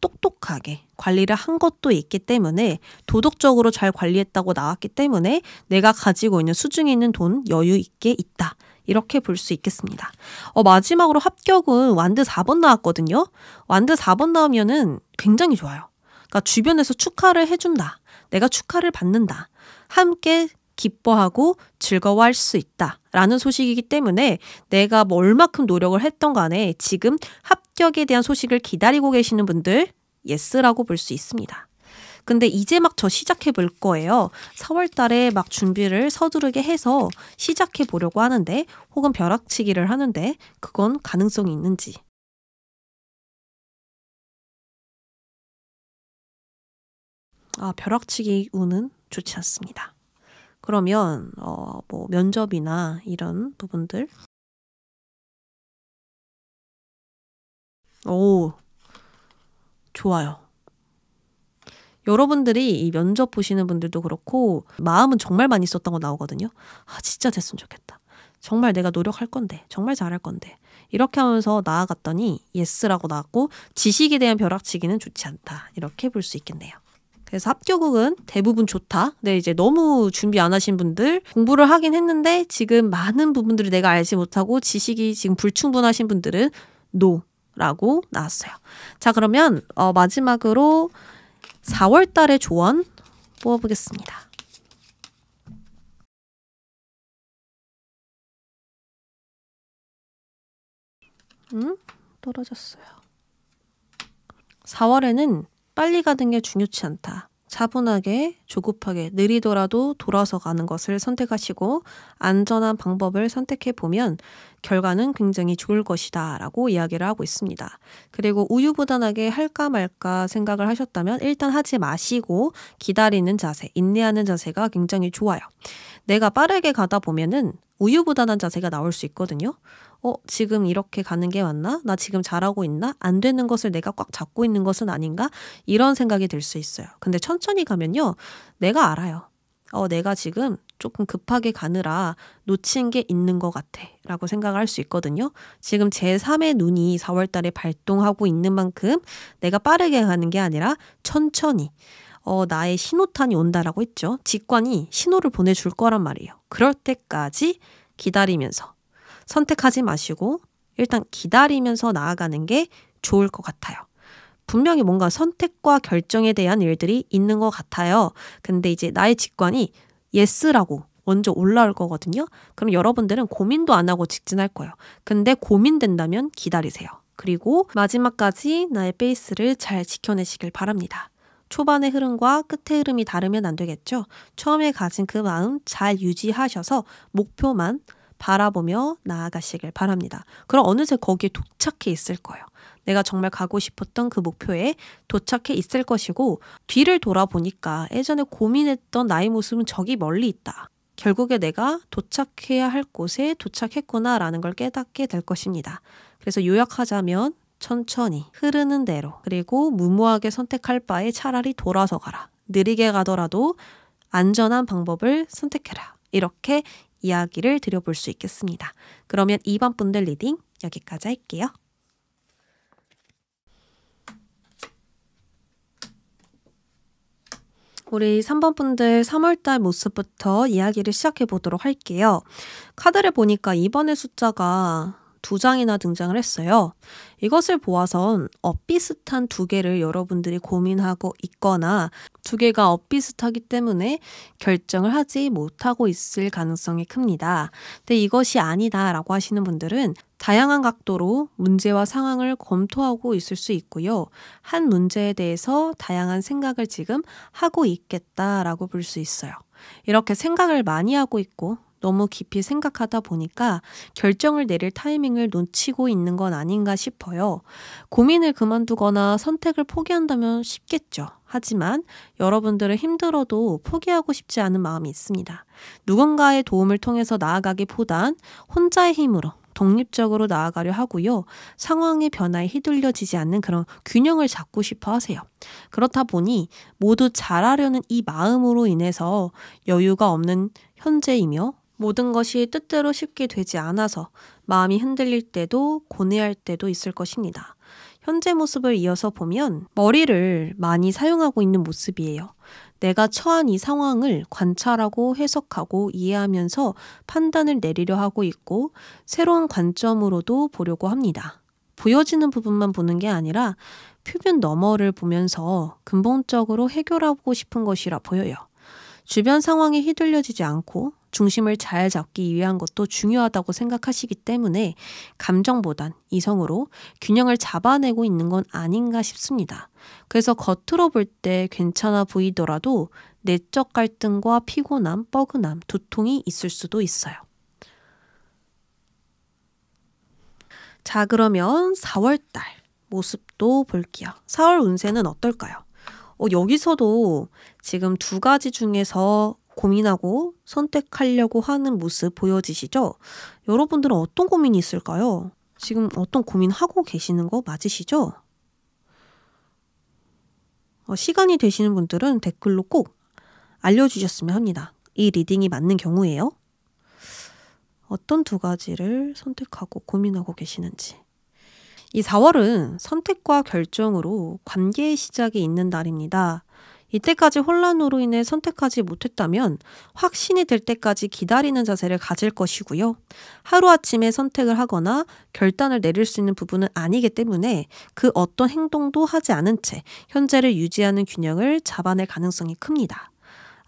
똑똑하게 관리를 한 것도 있기 때문에 도덕적으로 잘 관리했다고 나왔기 때문에 내가 가지고 있는 수중에 있는 돈 여유 있게 있다. 이렇게 볼 수 있겠습니다. 어, 마지막으로 합격은 완드 4번 나왔거든요. 완드 4번 나오면은 굉장히 좋아요. 그러니까 주변에서 축하를 해준다. 내가 축하를 받는다. 함께 기뻐하고 즐거워할 수 있다. 라는 소식이기 때문에 내가 뭐 얼마큼 노력을 했던 간에 지금 합격에 대한 소식을 기다리고 계시는 분들 예스라고 볼 수 있습니다. 근데 이제 막 저 시작해 볼 거예요. 4월 달에 막 준비를 서두르게 해서 시작해 보려고 하는데 혹은 벼락치기를 하는데 그건 가능성이 있는지 아, 벼락치기 운은 좋지 않습니다. 그러면 어 뭐 면접이나 이런 부분들 오 좋아요. 여러분들이 이 면접 보시는 분들도 그렇고 마음은 정말 많이 썼던 거 나오거든요. 아 진짜 됐으면 좋겠다. 정말 내가 노력할 건데 정말 잘할 건데 이렇게 하면서 나아갔더니 예스라고 나왔고 지식에 대한 벼락치기는 좋지 않다 이렇게 볼 수 있겠네요. 그래서 합격은 대부분 좋다. 근데 네, 이제 너무 준비 안 하신 분들 공부를 하긴 했는데 지금 많은 부분들을 내가 알지 못하고 지식이 지금 불충분하신 분들은 노 라고 나왔어요. 자 그러면 어, 마지막으로 4월 달의 조언 뽑아보겠습니다. 음? 떨어졌어요. 4월에는 빨리 가는 게 중요치 않다. 차분하게, 조급하게, 느리더라도 돌아서 가는 것을 선택하시고 안전한 방법을 선택해 보면 결과는 굉장히 좋을 것이다 라고 이야기를 하고 있습니다. 그리고 우유부단하게 할까 말까 생각을 하셨다면 일단 하지 마시고 기다리는 자세, 인내하는 자세가 굉장히 좋아요. 내가 빠르게 가다 보면은 우유부단한 자세가 나올 수 있거든요. 어, 지금 이렇게 가는 게 맞나? 나 지금 잘하고 있나? 안 되는 것을 내가 꽉 잡고 있는 것은 아닌가? 이런 생각이 들 수 있어요. 근데 천천히 가면요. 내가 알아요. 어, 내가 지금 조금 급하게 가느라 놓친 게 있는 것 같아. 라고 생각할수 있거든요. 지금 제3의 눈이 4월 달에 발동하고 있는 만큼 내가 빠르게 가는 게 아니라 천천히. 어, 나의 신호탄이 온다라고 했죠. 직관이 신호를 보내줄 거란 말이에요. 그럴 때까지 기다리면서 선택하지 마시고 일단 기다리면서 나아가는 게 좋을 것 같아요. 분명히 뭔가 선택과 결정에 대한 일들이 있는 것 같아요. 근데 이제 나의 직관이 예스라고 먼저 올라올 거거든요. 그럼 여러분들은 고민도 안 하고 직진할 거예요. 근데 고민된다면 기다리세요. 그리고 마지막까지 나의 베이스를잘 지켜내시길 바랍니다. 초반의 흐름과 끝의 흐름이 다르면 안 되겠죠. 처음에 가진 그 마음 잘 유지하셔서 목표만 바라보며 나아가시길 바랍니다. 그럼 어느새 거기에 도착해 있을 거예요. 내가 정말 가고 싶었던 그 목표에 도착해 있을 것이고 뒤를 돌아보니까 예전에 고민했던 나의 모습은 저기 멀리 있다. 결국에 내가 도착해야 할 곳에 도착했구나라는 걸 깨닫게 될 것입니다. 그래서 요약하자면 천천히 흐르는 대로 그리고 무모하게 선택할 바에 차라리 돌아서 가라. 느리게 가더라도 안전한 방법을 선택해라. 이렇게 이야기를 드려볼 수 있겠습니다. 그러면 2번 분들 리딩 여기까지 할게요. 우리 3번 분들 3월달 모습부터 이야기를 시작해 보도록 할게요. 카드를 보니까 2번의 숫자가 두 장이나 등장을 했어요. 이것을 보아선 엇비슷한 두 개를 여러분들이 고민하고 있거나 두 개가 엇비슷하기 때문에 결정을 하지 못하고 있을 가능성이 큽니다. 근데 이것이 아니다라고 하시는 분들은 다양한 각도로 문제와 상황을 검토하고 있을 수 있고요. 한 문제에 대해서 다양한 생각을 지금 하고 있겠다라고 볼 수 있어요. 이렇게 생각을 많이 하고 있고 너무 깊이 생각하다 보니까 결정을 내릴 타이밍을 놓치고 있는 건 아닌가 싶어요. 고민을 그만두거나 선택을 포기한다면 쉽겠죠. 하지만 여러분들은 힘들어도 포기하고 싶지 않은 마음이 있습니다. 누군가의 도움을 통해서 나아가기보단 혼자의 힘으로 독립적으로 나아가려 하고요. 상황의 변화에 휘둘려지지 않는 그런 균형을 잡고 싶어 하세요. 그렇다 보니 모두 잘하려는 이 마음으로 인해서 여유가 없는 현재이며 모든 것이 뜻대로 쉽게 되지 않아서 마음이 흔들릴 때도 고뇌할 때도 있을 것입니다. 현재 모습을 이어서 보면 머리를 많이 사용하고 있는 모습이에요. 내가 처한 이 상황을 관찰하고 해석하고 이해하면서 판단을 내리려 하고 있고 새로운 관점으로도 보려고 합니다. 보여지는 부분만 보는 게 아니라 표면 너머를 보면서 근본적으로 해결하고 싶은 것이라 보여요. 주변 상황에 휘둘려지지 않고 중심을 잘 잡기 위한 것도 중요하다고 생각하시기 때문에 감정보단 이성으로 균형을 잡아내고 있는 건 아닌가 싶습니다. 그래서 겉으로 볼 때 괜찮아 보이더라도 내적 갈등과 피곤함, 뻐근함, 두통이 있을 수도 있어요. 자, 그러면 4월달 모습도 볼게요. 4월 운세는 어떨까요? 어, 여기서도 지금 두 가지 중에서 고민하고 선택하려고 하는 모습 보여지시죠? 여러분들은 어떤 고민이 있을까요? 지금 어떤 고민하고 계시는 거 맞으시죠? 어, 시간이 되시는 분들은 댓글로 꼭 알려주셨으면 합니다. 이 리딩이 맞는 경우에요. 어떤 두 가지를 선택하고 고민하고 계시는지. 이 4월은 선택과 결정으로 관계의 시작이 있는 날입니다 이때까지 혼란으로 인해 선택하지 못했다면 확신이 될 때까지 기다리는 자세를 가질 것이고요. 하루아침에 선택을 하거나 결단을 내릴 수 있는 부분은 아니기 때문에 그 어떤 행동도 하지 않은 채 현재를 유지하는 균형을 잡아낼 가능성이 큽니다.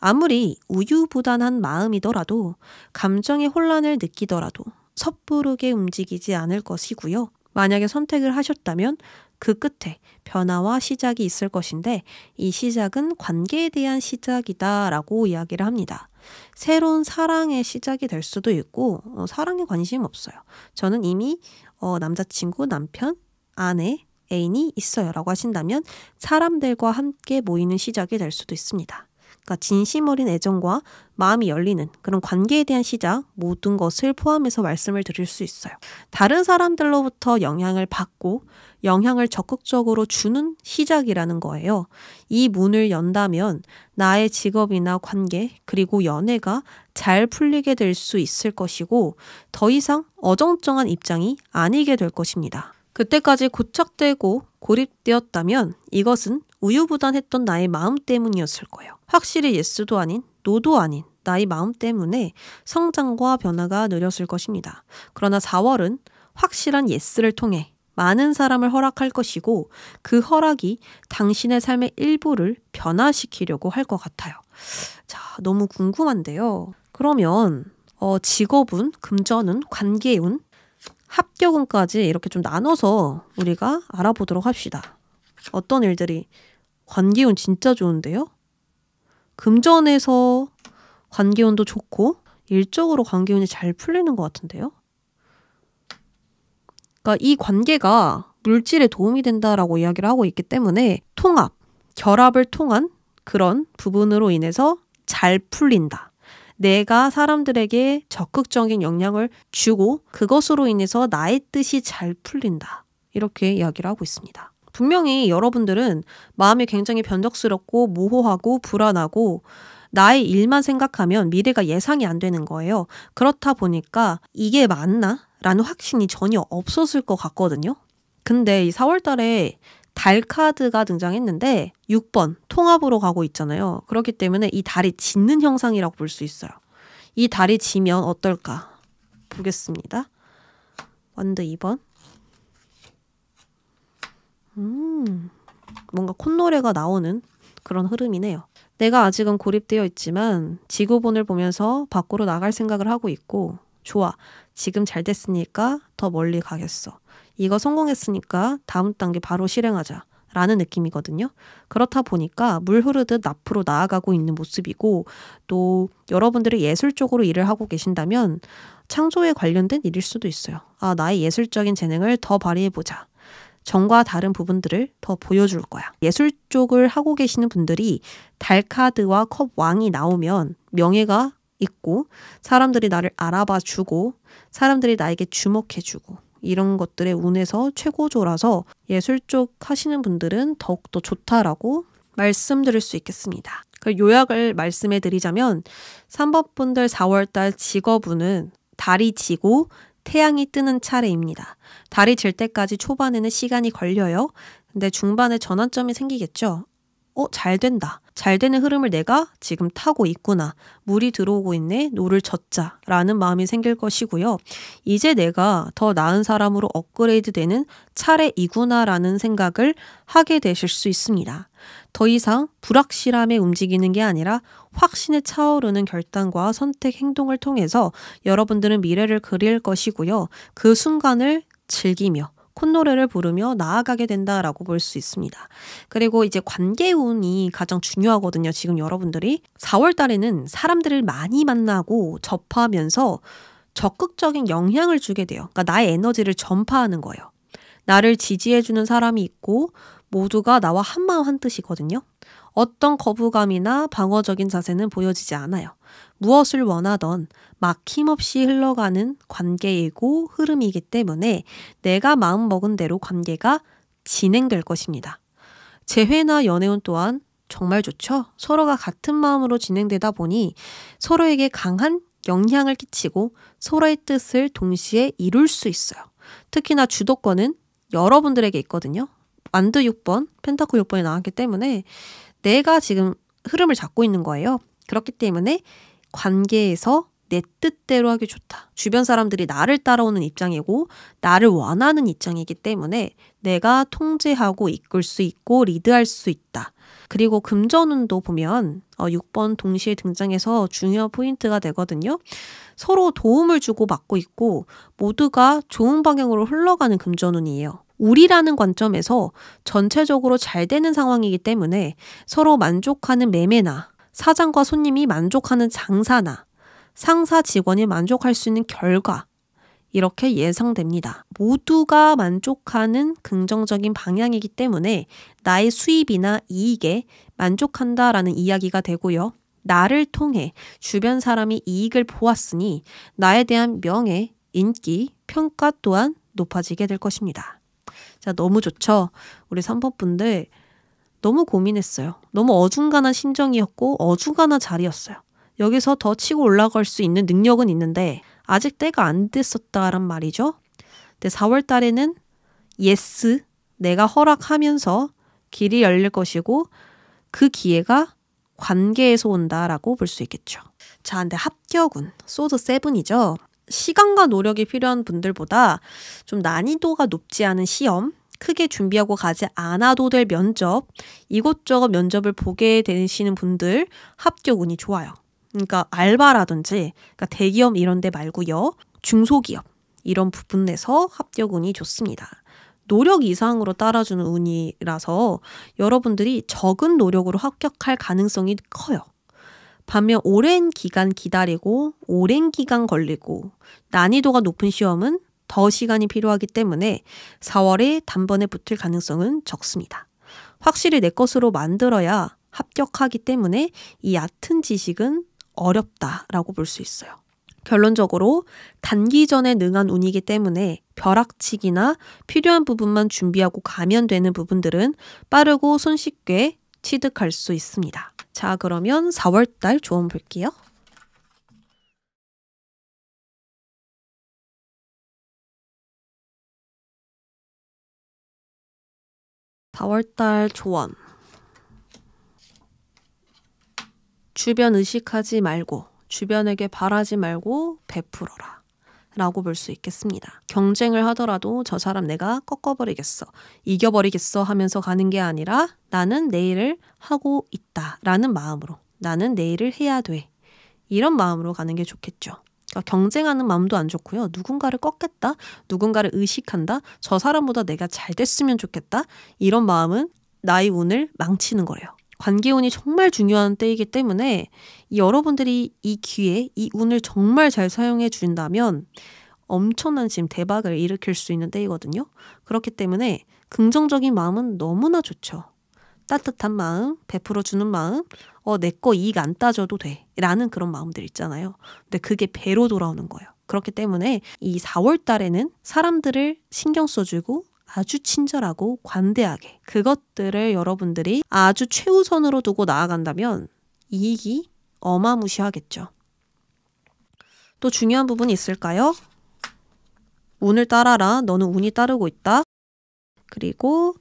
아무리 우유부단한 마음이더라도 감정의 혼란을 느끼더라도 섣부르게 움직이지 않을 것이고요. 만약에 선택을 하셨다면 그 끝에 변화와 시작이 있을 것인데 이 시작은 관계에 대한 시작이다라고 이야기를 합니다. 새로운 사랑의 시작이 될 수도 있고 어, 사랑에 관심 없어요. 저는 이미 어, 남자친구, 남편, 아내, 애인이 있어요라고 하신다면 사람들과 함께 모이는 시작이 될 수도 있습니다. 그러니까 진심 어린 애정과 마음이 열리는 그런 관계에 대한 시작 모든 것을 포함해서 말씀을 드릴 수 있어요. 다른 사람들로부터 영향을 받고 영향을 적극적으로 주는 시작이라는 거예요. 이 문을 연다면 나의 직업이나 관계 그리고 연애가 잘 풀리게 될 수 있을 것이고 더 이상 어정쩡한 입장이 아니게 될 것입니다. 그때까지 고착되고 고립되었다면 이것은 우유부단했던 나의 마음 때문이었을 거예요. 확실히 예스도 아닌 노도 아닌 나의 마음 때문에 성장과 변화가 느렸을 것입니다. 그러나 4월은 확실한 예스를 통해 많은 사람을 허락할 것이고 그 허락이 당신의 삶의 일부를 변화시키려고 할 것 같아요. 자, 너무 궁금한데요. 그러면 어, 직업은, 금전은, 관계운, 합격은까지 이렇게 좀 나눠서 우리가 알아보도록 합시다. 어떤 일들이 관기운 진짜 좋은데요? 금전에서 관계운도 좋고 일적으로 관계운이 잘 풀리는 것 같은데요. 그러니까 이 관계가 물질에 도움이 된다라고 이야기를 하고 있기 때문에 통합, 결합을 통한 그런 부분으로 인해서 잘 풀린다. 내가 사람들에게 적극적인 영향을 주고 그것으로 인해서 나의 뜻이 잘 풀린다. 이렇게 이야기를 하고 있습니다. 분명히 여러분들은 마음이 굉장히 변덕스럽고 모호하고 불안하고 나의 일만 생각하면 미래가 예상이 안 되는 거예요. 그렇다 보니까 이게 맞나? 라는 확신이 전혀 없었을 것 같거든요. 근데 이 4월 달에 달 카드가 등장했는데 6번 통합으로 가고 있잖아요. 그렇기 때문에 이 달이 짖는 형상이라고 볼 수 있어요. 이 달이 지면 어떨까 보겠습니다. 완드 2번 음, 뭔가 콧노래가 나오는 그런 흐름이네요. 내가 아직은 고립되어 있지만 지구본을 보면서 밖으로 나갈 생각을 하고 있고 좋아, 지금 잘 됐으니까 더 멀리 가겠어. 이거 성공했으니까 다음 단계 바로 실행하자. 라는 느낌이거든요. 그렇다 보니까 물 흐르듯 앞으로 나아가고 있는 모습이고 또 여러분들이 예술 쪽으로 일을 하고 계신다면 창조에 관련된 일일 수도 있어요. 아, 나의 예술적인 재능을 더 발휘해보자. 전과 다른 부분들을 더 보여줄 거야. 예술 쪽을 하고 계시는 분들이 달카드와 컵 왕이 나오면 명예가 있고 사람들이 나를 알아봐 주고 사람들이 나에게 주목해 주고 이런 것들의 운에서 최고조라서 예술 쪽 하시는 분들은 더욱더 좋다라고 말씀드릴 수 있겠습니다. 그 요약을 말씀해 드리자면 3번분들 4월달 직업운은 달이 지고 태양이 뜨는 차례입니다. 달이 질 때까지 초반에는 시간이 걸려요. 근데 중반에 전환점이 생기겠죠. 어, 잘 된다. 잘 되는 흐름을 내가 지금 타고 있구나. 물이 들어오고 있네. 노를 젓자. 라는 마음이 생길 것이고요. 이제 내가 더 나은 사람으로 업그레이드 되는 차례이구나. 라는 생각을 하게 되실 수 있습니다. 더 이상 불확실함에 움직이는 게 아니라 확신에 차오르는 결단과 선택 행동을 통해서 여러분들은 미래를 그릴 것이고요. 그 순간을 즐기며 콧노래를 부르며 나아가게 된다라고 볼 수 있습니다. 그리고 이제 관계운이 가장 중요하거든요. 지금 여러분들이 4월 달에는 사람들을 많이 만나고 접하면서 적극적인 영향을 주게 돼요. 그러니까 나의 에너지를 전파하는 거예요. 나를 지지해주는 사람이 있고 모두가 나와 한마음 한뜻이거든요. 어떤 거부감이나 방어적인 자세는 보여지지 않아요. 무엇을 원하던 막힘없이 흘러가는 관계이고 흐름이기 때문에 내가 마음먹은 대로 관계가 진행될 것입니다. 재회나 연애운 또한 정말 좋죠? 서로가 같은 마음으로 진행되다 보니 서로에게 강한 영향을 끼치고 서로의 뜻을 동시에 이룰 수 있어요. 특히나 주도권은 여러분들에게 있거든요. 완드 6번, 펜타클 6번이 나왔기 때문에 내가 지금 흐름을 잡고 있는 거예요. 그렇기 때문에 관계에서 내 뜻대로 하기 좋다. 주변 사람들이 나를 따라오는 입장이고 나를 원하는 입장이기 때문에 내가 통제하고 이끌 수 있고 리드할 수 있다. 그리고 금전운도 보면 6번 어, 동시에 등장해서 중요한 포인트가 되거든요. 서로 도움을 주고 받고 있고 모두가 좋은 방향으로 흘러가는 금전운이에요. 우리라는 관점에서 전체적으로 잘 되는 상황이기 때문에 서로 만족하는 매매나 사장과 손님이 만족하는 장사나 상사 직원이 만족할 수 있는 결과 이렇게 예상됩니다. 모두가 만족하는 긍정적인 방향이기 때문에 나의 수입이나 이익에 만족한다라는 이야기가 되고요. 나를 통해 주변 사람이 이익을 보았으니 나에 대한 명예, 인기, 평가 또한 높아지게 될 것입니다. 자, 너무 좋죠? 우리 3번분들 너무 고민했어요. 너무 어중간한 심정이었고 어중간한 자리였어요. 여기서 더 치고 올라갈 수 있는 능력은 있는데 아직 때가 안 됐었다란 말이죠. 근데 4월 달에는 예스 내가 허락하면서 길이 열릴 것이고 그 기회가 관계에서 온다라고 볼 수 있겠죠. 자, 근데 합격은 소드 세븐이죠. 시간과 노력이 필요한 분들보다 좀 난이도가 높지 않은 시험, 크게 준비하고 가지 않아도 될 면접, 이곳저곳 면접을 보게 되시는 분들 합격 운이 좋아요. 그러니까 알바라든지 그러니까 대기업 이런 데 말고요. 중소기업 이런 부분에서 합격 운이 좋습니다. 노력 이상으로 따라주는 운이라서 여러분들이 적은 노력으로 합격할 가능성이 커요. 반면 오랜 기간 기다리고 오랜 기간 걸리고 난이도가 높은 시험은 더 시간이 필요하기 때문에 4월에 단번에 붙을 가능성은 적습니다. 확실히 내 것으로 만들어야 합격하기 때문에 이 얕은 지식은 어렵다라고 볼 수 있어요. 결론적으로 단기전에 능한 운이기 때문에 벼락치기나 필요한 부분만 준비하고 가면 되는 부분들은 빠르고 손쉽게 취득할 수 있습니다. 자, 그러면 4월달 조언 볼게요. 4월달 조언. 주변 의식하지 말고, 주변에게 바라지 말고 베풀어라. 라고 볼 수 있겠습니다. 경쟁을 하더라도 저 사람 내가 꺾어버리겠어, 이겨버리겠어 하면서 가는 게 아니라 나는 내일을 하고 있다 라는 마음으로 나는 내일을 해야 돼. 이런 마음으로 가는 게 좋겠죠. 그러니까 경쟁하는 마음도 안 좋고요. 누군가를 꺾겠다, 누군가를 의식한다, 저 사람보다 내가 잘 됐으면 좋겠다 이런 마음은 나의 운을 망치는 거예요. 관계운이 정말 중요한 때이기 때문에 여러분들이 이 기회, 이 운을 정말 잘 사용해 준다면 엄청난 지금 대박을 일으킬 수 있는 때이거든요. 그렇기 때문에 긍정적인 마음은 너무나 좋죠. 따뜻한 마음, 베풀어 주는 마음, 어, 내거 이익 안 따져도 돼. 라는 그런 마음들 있잖아요. 근데 그게 배로 돌아오는 거예요. 그렇기 때문에 이 4월 달에는 사람들을 신경 써주고 아주 친절하고 관대하게 그것들을 여러분들이 아주 최우선으로 두고 나아간다면 이익이 어마무시하겠죠. 또 중요한 부분이 있을까요? 운을 따라라. 너는 운이 따르고 있다. 그리고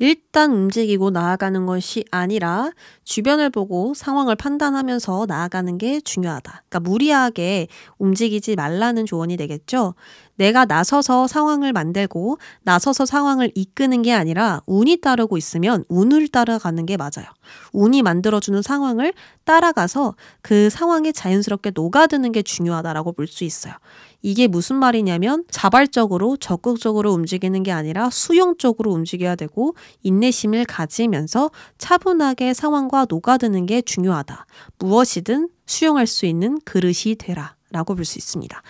일단 움직이고 나아가는 것이 아니라 주변을 보고 상황을 판단하면서 나아가는 게 중요하다. 그러니까 무리하게 움직이지 말라는 조언이 되겠죠. 내가 나서서 상황을 만들고 나서서 상황을 이끄는 게 아니라 운이 따르고 있으면 운을 따라가는 게 맞아요. 운이 만들어주는 상황을 따라가서 그 상황에 자연스럽게 녹아드는 게 중요하다라고 볼 수 있어요. 이게 무슨 말이냐면 자발적으로 적극적으로 움직이는 게 아니라 수용적으로 움직여야 되고 인내심을 가지면서 차분하게 상황과 녹아드는 게 중요하다. 무엇이든 수용할 수 있는 그릇이 되라. 라고 볼 수 있습니다.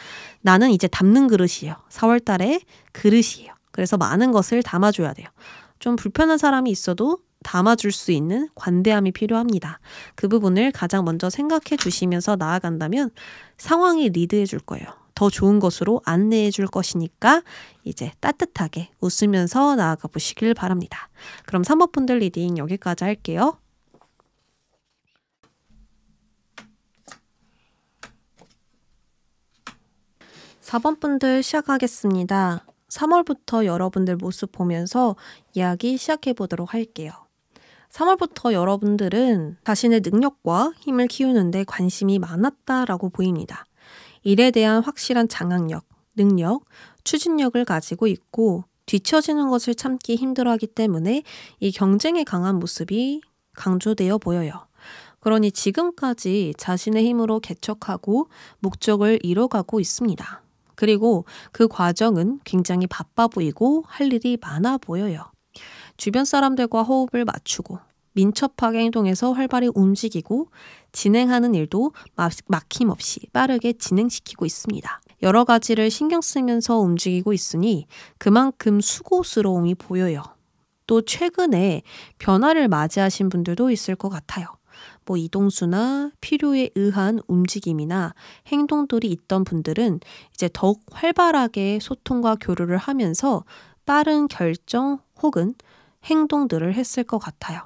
나는 이제 담는 그릇이에요. 4월 달에 그릇이에요. 그래서 많은 것을 담아줘야 돼요. 좀 불편한 사람이 있어도 담아줄 수 있는 관대함이 필요합니다. 그 부분을 가장 먼저 생각해 주시면서 나아간다면 상황이 리드해 줄 거예요. 더 좋은 것으로 안내해 줄 것이니까 이제 따뜻하게 웃으면서 나아가 보시길 바랍니다. 그럼 3번분들 리딩 여기까지 할게요. 4번 분들 시작하겠습니다. 3월부터 여러분들 모습 보면서 이야기 시작해 보도록 할게요. 3월부터 여러분들은 자신의 능력과 힘을 키우는데 관심이 많았다라고 보입니다. 일에 대한 확실한 장악력, 능력, 추진력을 가지고 있고 뒤처지는 것을 참기 힘들어하기 때문에 이 경쟁에 강한 모습이 강조되어 보여요. 그러니 지금까지 자신의 힘으로 개척하고 목적을 이뤄가고 있습니다. 그리고 그 과정은 굉장히 바빠 보이고 할 일이 많아 보여요. 주변 사람들과 호흡을 맞추고 민첩하게 행동해서 활발히 움직이고 진행하는 일도 막힘없이 빠르게 진행시키고 있습니다. 여러 가지를 신경 쓰면서 움직이고 있으니 그만큼 수고스러움이 보여요. 또 최근에 변화를 맞이하신 분들도 있을 것 같아요. 뭐 이동수나 필요에 의한 움직임이나 행동들이 있던 분들은 이제 더욱 활발하게 소통과 교류를 하면서 빠른 결정 혹은 행동들을 했을 것 같아요.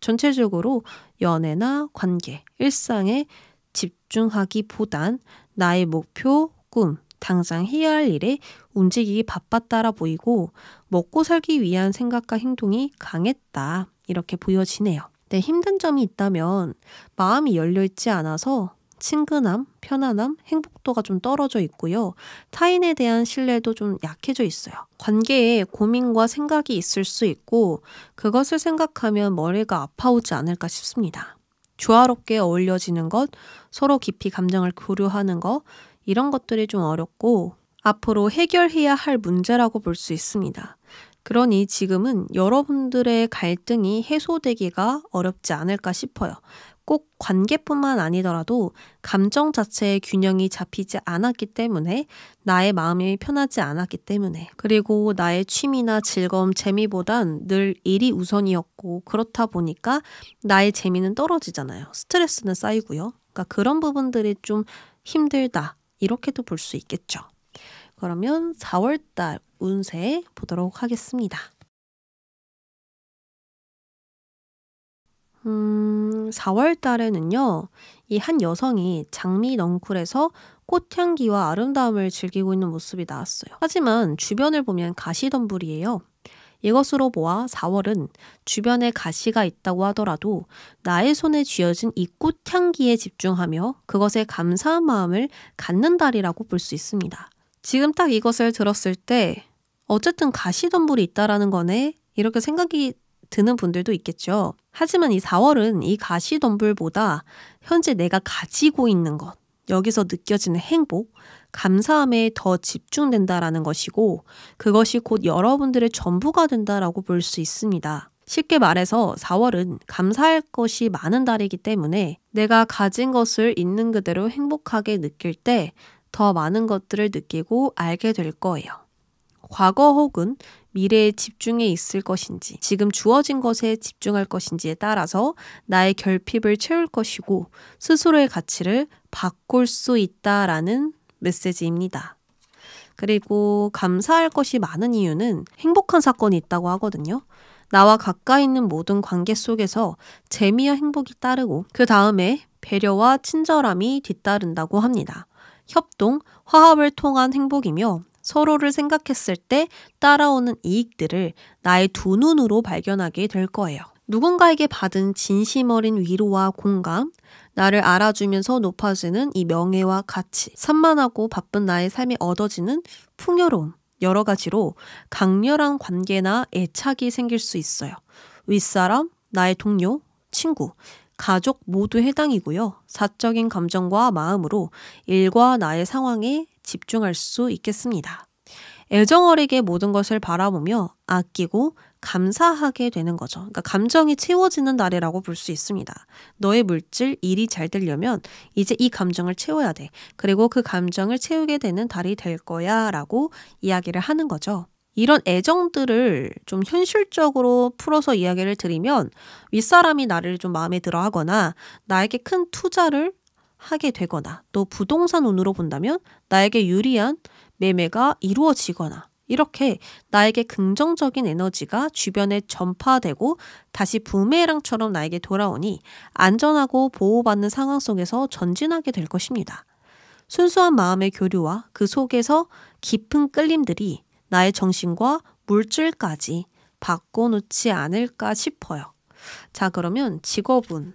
전체적으로 연애나 관계, 일상에 집중하기보단 나의 목표, 꿈, 당장 해야 할 일에 움직이기 바빴다라 보이고 먹고 살기 위한 생각과 행동이 강했다. 이렇게 보여지네요. 내 힘든 점이 있다면 마음이 열려있지 않아서 친근함, 편안함, 행복도가 좀 떨어져 있고요. 타인에 대한 신뢰도 좀 약해져 있어요. 관계에 고민과 생각이 있을 수 있고 그것을 생각하면 머리가 아파오지 않을까 싶습니다. 조화롭게 어울려지는 것, 서로 깊이 감정을 교류하는 것, 이런 것들이 좀 어렵고 앞으로 해결해야 할 문제라고 볼 수 있습니다. 그러니 지금은 여러분들의 갈등이 해소되기가 어렵지 않을까 싶어요. 꼭 관계뿐만 아니더라도 감정 자체의 균형이 잡히지 않았기 때문에 나의 마음이 편하지 않았기 때문에 그리고 나의 취미나 즐거움 재미보단 늘 일이 우선이었고 그렇다 보니까 나의 재미는 떨어지잖아요. 스트레스는 쌓이고요. 그러니까 그런 부분들이 좀 힘들다 이렇게도 볼 수 있겠죠. 그러면 4월달 운세 보도록 하겠습니다. 음, 4월 달에는요, 이 한 여성이 장미 넝쿨에서 꽃향기와 아름다움을 즐기고 있는 모습이 나왔어요. 하지만 주변을 보면 가시덤불이에요. 이것으로 보아 4월은 주변에 가시가 있다고 하더라도 나의 손에 쥐어진 이 꽃향기에 집중하며 그것에 감사한 마음을 갖는 달이라고 볼 수 있습니다. 지금 딱 이것을 들었을 때 어쨌든 가시덤불이 있다라는 거네 이렇게 생각이 드는 분들도 있겠죠. 하지만 이 4월은 이 가시덤불보다 현재 내가 가지고 있는 것, 여기서 느껴지는 행복, 감사함에 더 집중된다라는 것이고 그것이 곧 여러분들의 전부가 된다라고 볼 수 있습니다. 쉽게 말해서 4월은 감사할 것이 많은 달이기 때문에 내가 가진 것을 있는 그대로 행복하게 느낄 때더 많은 것들을 느끼고 알게 될 거예요. 과거 혹은 미래에 집중해 있을 것인지, 지금 주어진 것에 집중할 것인지에 따라서 나의 결핍을 채울 것이고, 스스로의 가치를 바꿀 수 있다라는 메시지입니다. 그리고 감사할 것이 많은 이유는 행복한 사건이 있다고 하거든요. 나와 가까이 있는 모든 관계 속에서 재미와 행복이 따르고, 그 다음에 배려와 친절함이 뒤따른다고 합니다. 협동, 화합을 통한 행복이며 서로를 생각했을 때 따라오는 이익들을 나의 두 눈으로 발견하게 될 거예요. 누군가에게 받은 진심 어린 위로와 공감, 나를 알아주면서 높아지는 이 명예와 가치, 산만하고 바쁜 나의 삶에 얻어지는 풍요로움, 여러 가지로 강렬한 관계나 애착이 생길 수 있어요. 윗사람, 나의 동료, 친구, 가족 모두 해당이고요. 사적인 감정과 마음으로 일과 나의 상황에 집중할 수 있겠습니다. 애정 어리게 모든 것을 바라보며 아끼고 감사하게 되는 거죠. 그러니까 감정이 채워지는 날이라고 볼 수 있습니다. 너의 물질, 일이 잘 되려면 이제 이 감정을 채워야 돼. 그리고 그 감정을 채우게 되는 달이 될 거야 라고 이야기를 하는 거죠. 이런 애정들을 좀 현실적으로 풀어서 이야기를 드리면 윗사람이 나를 좀 마음에 들어 하거나 나에게 큰 투자를 하게 되거나 또 부동산 운으로 본다면 나에게 유리한 매매가 이루어지거나 이렇게 나에게 긍정적인 에너지가 주변에 전파되고 다시 부메랑처럼 나에게 돌아오니 안전하고 보호받는 상황 속에서 전진하게 될 것입니다. 순수한 마음의 교류와 그 속에서 깊은 끌림들이 나의 정신과 물질까지 바꿔놓지 않을까 싶어요. 자, 그러면 직업은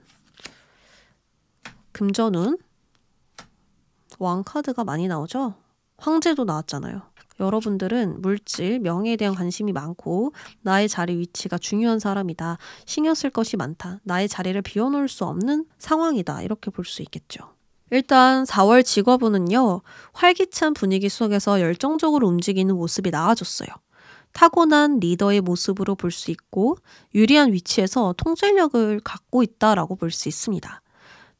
금전운 왕카드가 많이 나오죠? 황제도 나왔잖아요. 여러분들은 물질, 명예에 대한 관심이 많고 나의 자리 위치가 중요한 사람이다. 신경 쓸 것이 많다. 나의 자리를 비워놓을 수 없는 상황이다. 이렇게 볼 수 있겠죠. 일단 4월 직업은은요, 활기찬 분위기 속에서 열정적으로 움직이는 모습이 나와줬어요 타고난 리더의 모습으로 볼 수 있고, 유리한 위치에서 통제력을 갖고 있다라고 볼 수 있습니다.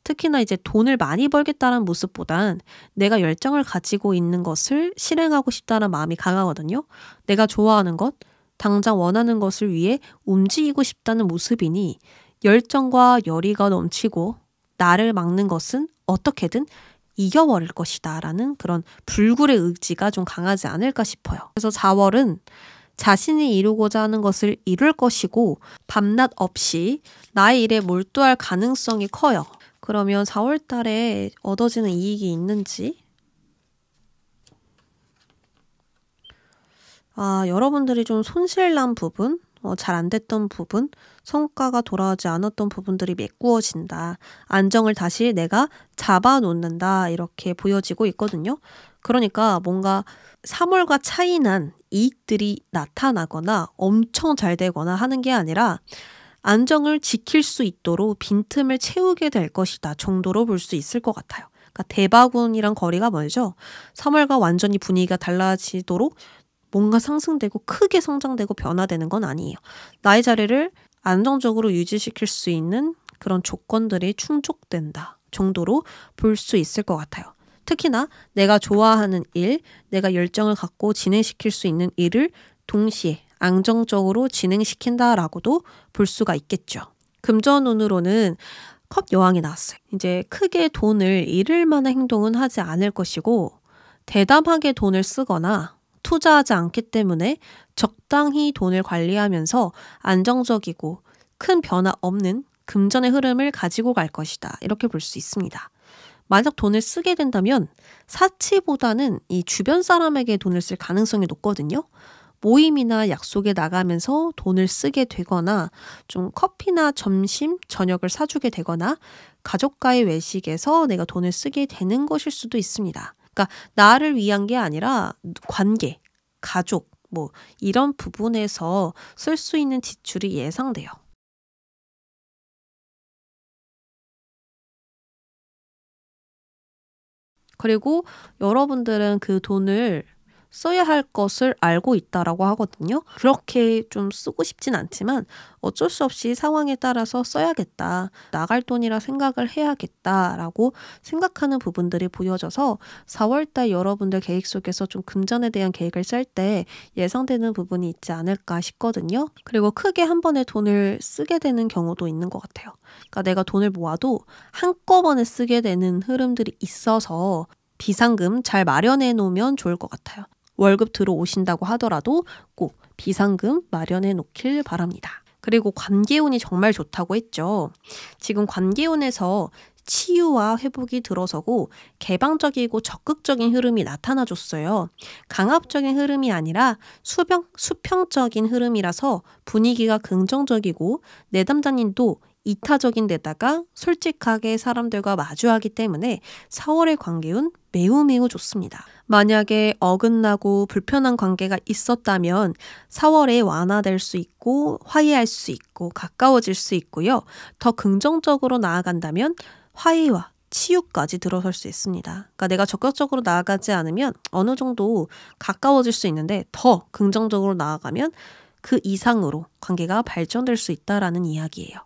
특히나 이제 돈을 많이 벌겠다는 모습보단 내가 열정을 가지고 있는 것을 실행하고 싶다는 마음이 강하거든요. 내가 좋아하는 것, 당장 원하는 것을 위해 움직이고 싶다는 모습이니 열정과 열의가 넘치고 나를 막는 것은 어떻게든 이겨버릴 것이다 라는 그런 불굴의 의지가 좀 강하지 않을까 싶어요. 그래서 4월은 자신이 이루고자 하는 것을 이룰 것이고 밤낮 없이 나의 일에 몰두할 가능성이 커요. 그러면 4월 달에 얻어지는 이익이 있는지 아, 여러분들이 좀 손실난 부분? 어, 잘 안 됐던 부분, 성과가 돌아오지 않았던 부분들이 메꾸어진다. 안정을 다시 내가 잡아놓는다. 이렇게 보여지고 있거든요. 그러니까 뭔가 3월과 차이난 이익들이 나타나거나 엄청 잘 되거나 하는 게 아니라 안정을 지킬 수 있도록 빈틈을 채우게 될 것이다 정도로 볼 수 있을 것 같아요. 그러니까 대바군이랑 거리가 멀죠. 3월과 완전히 분위기가 달라지도록 뭔가 상승되고 크게 성장되고 변화되는 건 아니에요. 나의 자리를 안정적으로 유지시킬 수 있는 그런 조건들이 충족된다 정도로 볼 수 있을 것 같아요. 특히나 내가 좋아하는 일, 내가 열정을 갖고 진행시킬 수 있는 일을 동시에 안정적으로 진행시킨다라고도 볼 수가 있겠죠. 금전운으로는 컵 여왕이 나왔어요. 이제 크게 돈을 잃을 만한 행동은 하지 않을 것이고 대담하게 돈을 쓰거나 투자하지 않기 때문에 적당히 돈을 관리하면서 안정적이고 큰 변화 없는 금전의 흐름을 가지고 갈 것이다. 이렇게 볼 수 있습니다. 만약 돈을 쓰게 된다면 사치보다는 이 주변 사람에게 돈을 쓸 가능성이 높거든요. 모임이나 약속에 나가면서 돈을 쓰게 되거나 좀 커피나 점심, 저녁을 사주게 되거나 가족과의 외식에서 내가 돈을 쓰게 되는 것일 수도 있습니다. 그러니까 나를 위한 게 아니라 관계, 가족, 뭐 이런 부분에서 쓸 수 있는 지출이 예상돼요. 그리고 여러분들은 그 돈을 써야 할 것을 알고 있다라고 하거든요. 그렇게 좀 쓰고 싶진 않지만 어쩔 수 없이 상황에 따라서 써야겠다. 나갈 돈이라 생각을 해야겠다라고 생각하는 부분들이 보여져서 4월달 여러분들 계획 속에서 좀 금전에 대한 계획을 짤때 예상되는 부분이 있지 않을까 싶거든요. 그리고 크게 한 번에 돈을 쓰게 되는 경우도 있는 것 같아요. 그러니까 내가 돈을 모아도 한꺼번에 쓰게 되는 흐름들이 있어서 비상금 잘 마련해 놓으면 좋을 것 같아요. 월급 들어오신다고 하더라도 꼭 비상금 마련해 놓길 바랍니다. 그리고 관계운이 정말 좋다고 했죠. 지금 관계운에서 치유와 회복이 들어서고 개방적이고 적극적인 흐름이 나타나줬어요. 강압적인 흐름이 아니라 수평, 수평적인 흐름이라서 분위기가 긍정적이고 내담자님도 이타적인 데다가 솔직하게 사람들과 마주하기 때문에 4월의 관계운 매우 매우 좋습니다. 만약에 어긋나고 불편한 관계가 있었다면 4월에 완화될 수 있고 화해할 수 있고 가까워질 수 있고요. 더 긍정적으로 나아간다면 화해와 치유까지 들어설 수 있습니다. 그러니까 내가 적극적으로 나아가지 않으면 어느 정도 가까워질 수 있는데 더 긍정적으로 나아가면 그 이상으로 관계가 발전될 수 있다라는 이야기예요.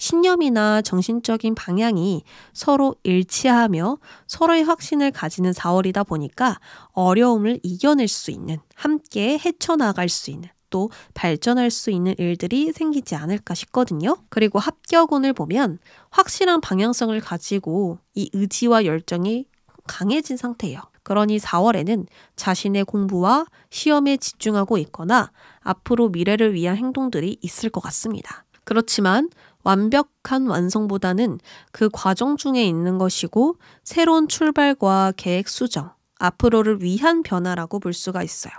신념이나 정신적인 방향이 서로 일치하며 서로의 확신을 가지는 4월이다 보니까 어려움을 이겨낼 수 있는, 함께 헤쳐나갈 수 있는, 또 발전할 수 있는 일들이 생기지 않을까 싶거든요. 그리고 합격운을 보면 확실한 방향성을 가지고 이 의지와 열정이 강해진 상태예요. 그러니 4월에는 자신의 공부와 시험에 집중하고 있거나 앞으로 미래를 위한 행동들이 있을 것 같습니다. 그렇지만 완벽한 완성보다는 그 과정 중에 있는 것이고 새로운 출발과 계획 수정, 앞으로를 위한 변화라고 볼 수가 있어요.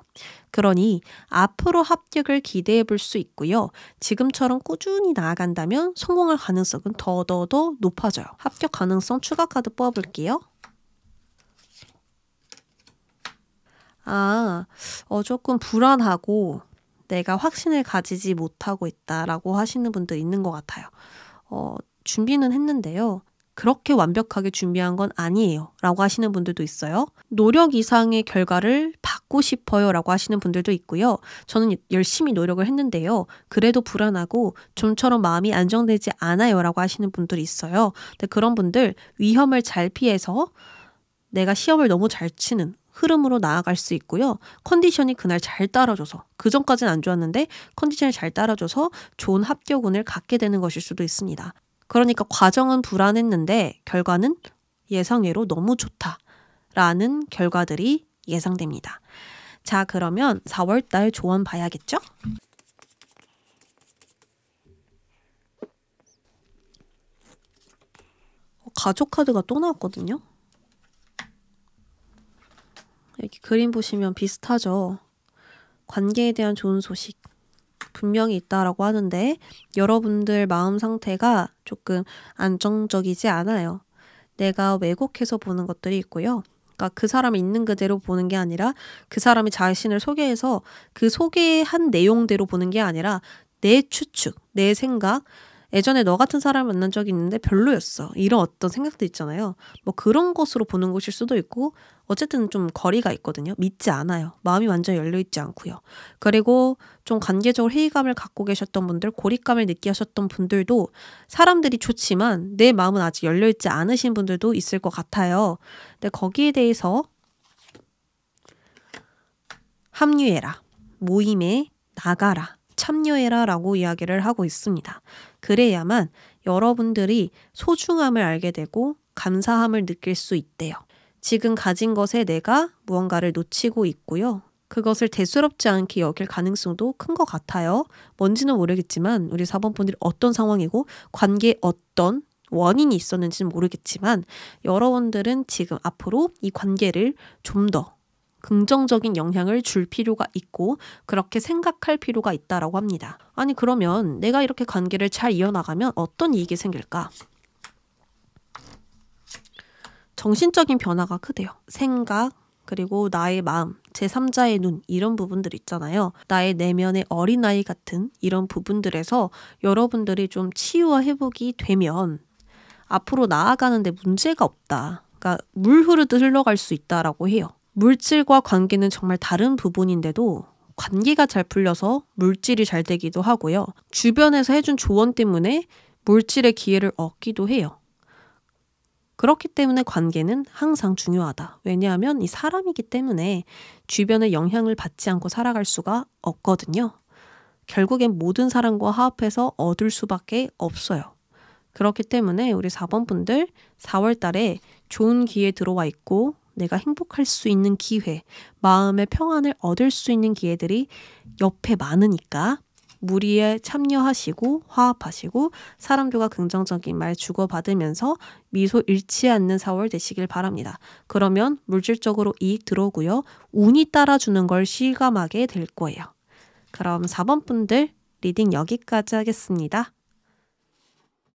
그러니 앞으로 합격을 기대해 볼 수 있고요. 지금처럼 꾸준히 나아간다면 성공할 가능성은 더더더 높아져요. 합격 가능성 추가 카드 뽑아볼게요. 아, 어, 조금 불안하고 내가 확신을 가지지 못하고 있다라고 하시는 분들 있는 것 같아요. 어, 준비는 했는데요. 그렇게 완벽하게 준비한 건 아니에요. 라고 하시는 분들도 있어요. 노력 이상의 결과를 받고 싶어요. 라고 하시는 분들도 있고요. 저는 열심히 노력을 했는데요. 그래도 불안하고 좀처럼 마음이 안정되지 않아요. 라고 하시는 분들이 있어요. 근데 그런 분들 위험을 잘 피해서 내가 시험을 너무 잘 치는 흐름으로 나아갈 수 있고요. 컨디션이 그날 잘 따라줘서 그 전까지는 안 좋았는데 컨디션이 잘 따라줘서 좋은 합격운을 갖게 되는 것일 수도 있습니다. 그러니까 과정은 불안했는데 결과는 예상외로 너무 좋다라는 결과들이 예상됩니다. 자, 그러면 4월달 조언 봐야겠죠? 어, 가족 카드가 또 나왔거든요. 여기 그림 보시면 비슷하죠. 관계에 대한 좋은 소식 분명히 있다라고 하는데 여러분들 마음 상태가 조금 안정적이지 않아요. 내가 왜곡해서 보는 것들이 있고요. 그러니까 그 사람이 있는 그대로 보는 게 아니라 그 사람이 자신을 소개해서 그 소개한 내용대로 보는 게 아니라 내 추측, 내 생각, 예전에 너 같은 사람 만난 적이 있는데 별로였어. 이런 어떤 생각도 있잖아요. 뭐 그런 것으로 보는 것일 수도 있고 어쨌든 좀 거리가 있거든요. 믿지 않아요. 마음이 완전히 열려있지 않고요. 그리고 좀 관계적으로 회의감을 갖고 계셨던 분들, 고립감을 느끼셨던 분들도 사람들이 좋지만 내 마음은 아직 열려있지 않으신 분들도 있을 것 같아요. 근데 거기에 대해서 합류해라. 모임에 나가라. 참여해라 라고 이야기를 하고 있습니다. 그래야만 여러분들이 소중함을 알게 되고 감사함을 느낄 수 있대요. 지금 가진 것에 내가 무언가를 놓치고 있고요. 그것을 대수롭지 않게 여길 가능성도 큰 것 같아요. 뭔지는 모르겠지만 우리 4번 분들이 어떤 상황이고 관계 어떤 원인이 있었는지는 모르겠지만 여러분들은 지금 앞으로 이 관계를 좀더 긍정적인 영향을 줄 필요가 있고 그렇게 생각할 필요가 있다라고 합니다. 아니 그러면 내가 이렇게 관계를 잘 이어나가면 어떤 이익이 생길까? 정신적인 변화가 크대요. 생각, 그리고 나의 마음, 제3자의 눈, 이런 부분들 있잖아요. 나의 내면의 어린아이 같은 이런 부분들에서 여러분들이 좀 치유와 회복이 되면 앞으로 나아가는데 문제가 없다. 그러니까 물 흐르듯 흘러갈 수 있다라고 해요. 물질과 관계는 정말 다른 부분인데도 관계가 잘 풀려서 물질이 잘 되기도 하고요. 주변에서 해준 조언 때문에 물질의 기회를 얻기도 해요. 그렇기 때문에 관계는 항상 중요하다. 왜냐하면 이 사람이기 때문에 주변의 영향을 받지 않고 살아갈 수가 없거든요. 결국엔 모든 사람과 화합해서 얻을 수밖에 없어요. 그렇기 때문에 우리 4번 분들 4월 달에 좋은 기회 들어와 있고 내가 행복할 수 있는 기회, 마음의 평안을 얻을 수 있는 기회들이 옆에 많으니까 무리에 참여하시고 화합하시고 사람들과 긍정적인 말 주고받으면서 미소 잃지 않는 4월 되시길 바랍니다. 그러면 물질적으로 이익 들어오고요. 운이 따라주는 걸 실감하게 될 거예요. 그럼 4번 분들 리딩 여기까지 하겠습니다.